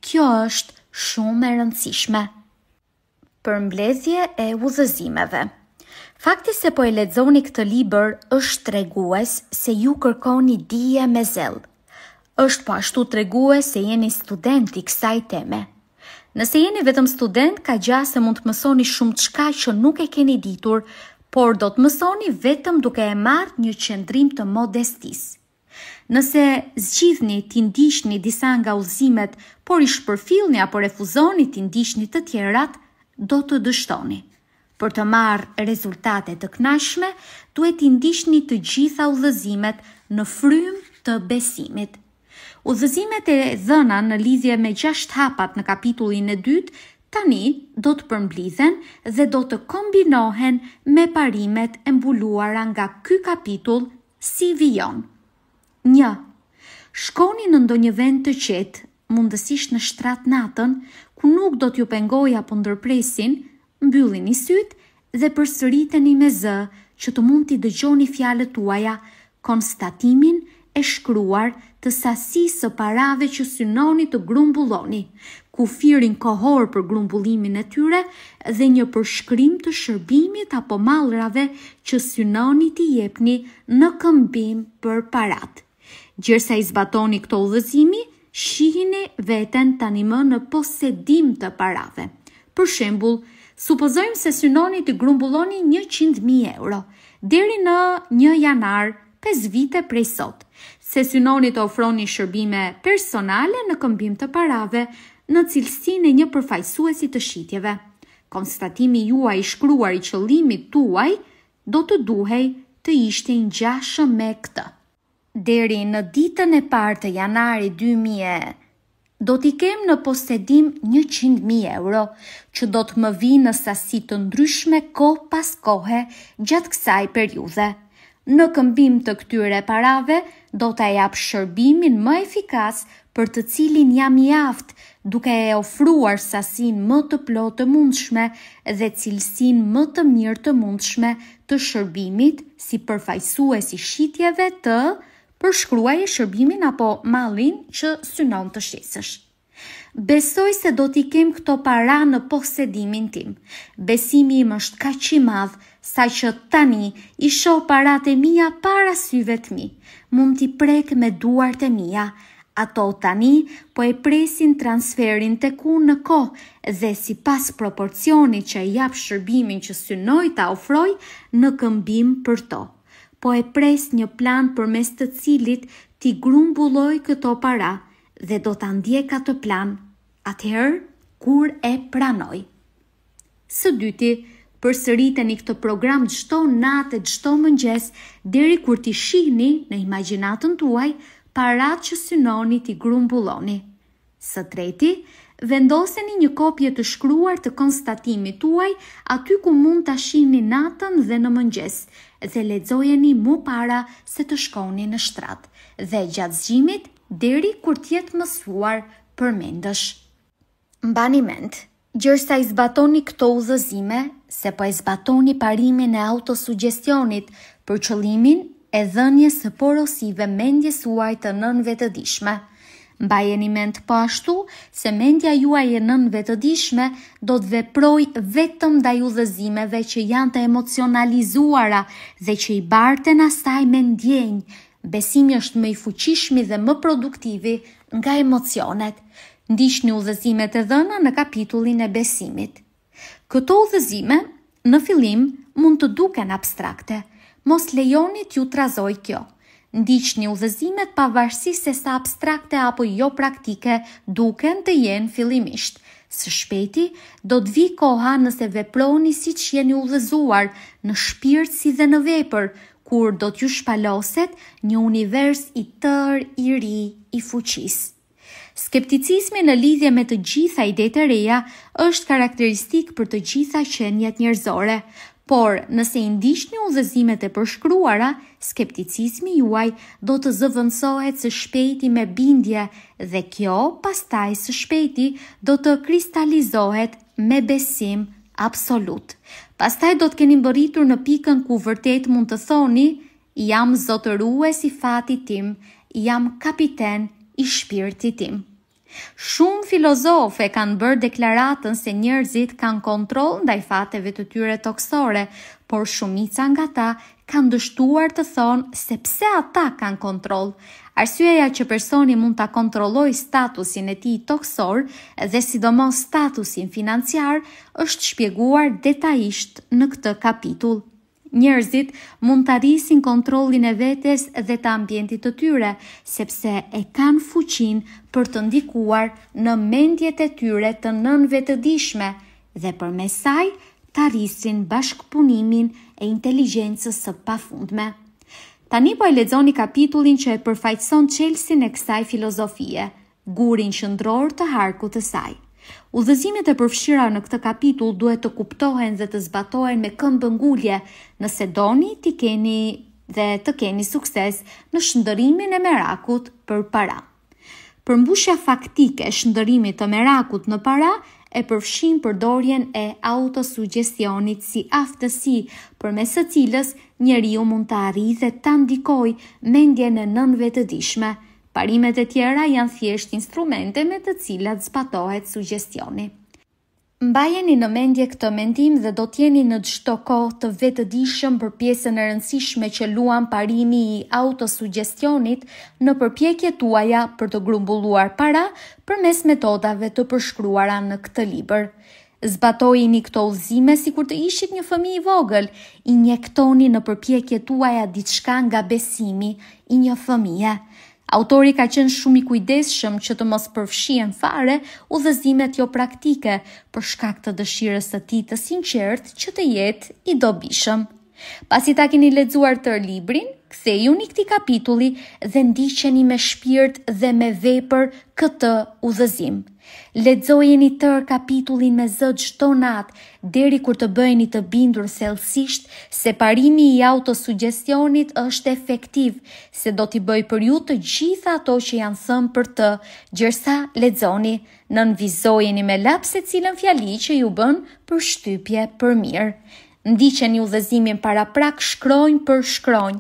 Kjo është shumë e rëndësishme. Për mblezje e uzëzimeve Fakti se po e ledzoni këtë liber është tregues se ju kërkoni dije me zelë. është po ashtu tregues se jeni studenti kësaj teme. Nëse jeni vetëm student, ka gja se mund të mësoni shumë të shka që nuk e keni ditur, por do të mësoni vetëm duke e marrë një qendrim të modestis. Nëse zgjidhni të ndishni disa nga ullzimet, por i shpërfilni apo refuzoni të ndishni të tjerat, do të dështoni. Për të marrë rezultate të knashme, duhet i ndishtni të gjitha udhëzimet në frym të besimit. Udhëzimet e dhëna në lidhje me 6 hapat në kapitullin e 2, tani do të përmblidhen dhe do të kombinohen me parimet e mbuluara nga ky kapitull si vijon. 1 Shkoni në ndonjë vend të qetë, mundësisht në shtrat natën, ku nuk do t'ju pengoj apo ndërpresin, mbyllin një syt dhe përsëriteni me zë që të mund t'i dëgjoni fjalët tuaja konstatimin e shkruar të sasi së parave që synoni të grumbulloni, ku firin kohor për grumbullimin e tyre dhe një përshkrim të shërbimit apo malrave që synoni t'i jepni në këmbim për parat. Gjërsa i zbatoni këto udhëzimi, shihini veten tani më në posedim të parave. Për shembull, Supozojmë se synoni të grumbulloni 100.000 euro deri në 1 janar, 5 vite prej sot. Se synoni të ofroni shërbime personale në këmbim të parave në cilësinë e një përfaqësuesi të shitjeve. Konstatimi juaj i shkruar i qëllimit tuaj do të duhej të ishte i ngjashëm me këtë. Deri në ditën e parë të janarit do t'i kem në posedim 100.000 euro, që do t'më vi në sasi të ndryshme ko pas kohe gjatë kësaj periude. Në këmbim të këtyre parave, do t'a jap shërbimin më efikas për të cilin jam i aftë duke e ofruar sasin më të plotë të mundshme dhe cilsin më të mirë të mundshme të shërbimit si përfajsu e si shqitjeve të përshkruaj e shërbimin apo malin që synon të shqesësh. Besoj se do t'i kem këto para në posedimin tim. Besimi im është ka që madhë, sa që tani i sho parate mija para syve të mi. Mund t'i prek me duart e mija. Ato tani po e presin transferin të ku në ko, dhe si pas proporcioni që i jap shërbimin që synoj ta ofroj në këmbim për to po e pres një plan për mes të cilit ti grumbulloj këto para dhe do të ndje ka të plan, atëherë kur e pranoj. Së dyti, për sëriteni këtë program gjëto natë e gjëto mëngjes, deri kur ti shihni në imaginatën tuaj, parat që synoni ti grumbulloni. Së treti, Vendoseni një kopje të shkruar të konstatimi tuaj, aty ku mund të shihni natën dhe në mëngjes, dhe ledzojeni mu para se të shkoni në shtrat, dhe gjatë zgjimit deri kur tjetë mësuar për mendësh. Mbaniment, gjërsa i zbatoni këto u dhezime, se po i zbatoni parimin e autosugestionit për qëlimin e dhenjes e porosive mendjesuaj të nënve të dishme, Mbajeni mend po ashtu se mendja juaj e nën vetëdijshme do të veproj vetëm ndaj udhëzimeve që janë të emocionalizuara dhe që i barten asaj me ndjenjë. Besimi është më i fuqishmi dhe më produktivi nga emocionet. Ndishni udhëzimet e dhëna në kapitullin e besimit. Këto udhëzime në fillim mund të duken abstrakte. Mos lejoni ju trazoj kjo ndiqni udhëzimet pavarësisht se sa abstrakte apo jo praktike duken të jenë fillimisht. Së shpejti, do të vi koha nëse veproni si që jeni udhëzuar në shpirt si dhe në vepër, kur do t'ju shpaloset një univers i tër i ri i fuqisë. Skepticismi në lidhje me të gjitha ide reja është karakteristik për të gjitha qenjet njerëzore, Por, nëse i ndiqni udhëzimet e përshkruara, skepticismi juaj do të zëvancohet së shpejti me bindje dhe kjo pastaj së shpejti do të kristalizohet me besim absolut. Pastaj do të keni mbërritur në pikën ku vërtet mund të thoni, jam zotërues i fatit tim, jam kapiten i shpirtit tim. Shumë filozofë e kanë bërë deklaratën se njerëzit kanë kontroll ndaj fateve të tyre toksore, por shumica nga ata kanë dështuar të thonë se pse ata kanë kontroll. Arsyeja që personi mund ta kontrollojë statusin e tij toksor dhe sidomos statusin financiar është shpjeguar detajisht në këtë kapitull. Njerëzit mund të arisin kontrolin e vetes dhe të ambientit të tyre, sepse e kanë fuqin për të ndikuar në mendjet e tyre të nënve të dishme dhe për mesaj të arisin bashkëpunimin e inteligencës së pafundme. Tani po e ledzoni kapitullin që e përfaqëson çelësin e kësaj filozofie, gurin qendror të harkut të saj. Udhëzimet e përfshira në këtë kapitull duhet të kuptohen dhe të zbatohen me këmbë ngulje nëse doni t'i keni dhe të keni sukses në shëndërimin e merakut për para. Përmbushja faktike shëndërimit të merakut në para e përfshin përdorjen e autosugjestionit si aftësi për mesë cilës njeri u mund të arri dhe të ndikoj mengje në nënve të dishme, Parimet e tjera janë thjesht instrumente me të cilat zbatohet sugestioni. Mbajeni në mendje këtë mendim dhe do tjeni në të kohë ko të vetë dishëm për pjesën e rëndësishme që luan parimi i autosugestionit në përpjekje tuaja për të grumbulluar para për mes metodave të përshkruara në këtë liber. Zbatojini këto udhëzime si të ishit një fëmi i vogël, i njektoni në përpjekje tuaja ditë shka nga besimi i një fëmija. Autori ka qenë shumë i kujdesshëm që të mos përfshihen fare udhëzimet jo praktike për shkak të dëshirës së tij të sinqertë që të jetë i dobishëm. Pasi ta keni lexuar tër librin, ktheju në këtë kapitull dhe ndiqeni me shpirt dhe me vepër këtë udhëzim. Ledzojeni tër kapitullin me zëtë shto natë, deri kur të bëjni të bindur selsisht, se parimi i autosugestionit është efektiv, se do t'i bëj për ju të gjitha ato që janë thëmë për të, gjërsa ledzoni nënvizojeni me lapse cilën fjali që ju bën për shtypje për mirë. Ndi që një dhezimin para prak shkrojnë për shkrojnë,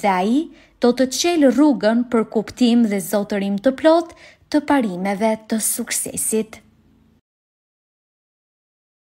dhe a i do të qelë rrugën për kuptim dhe zotërim të plotë, të parimeve të suksesit.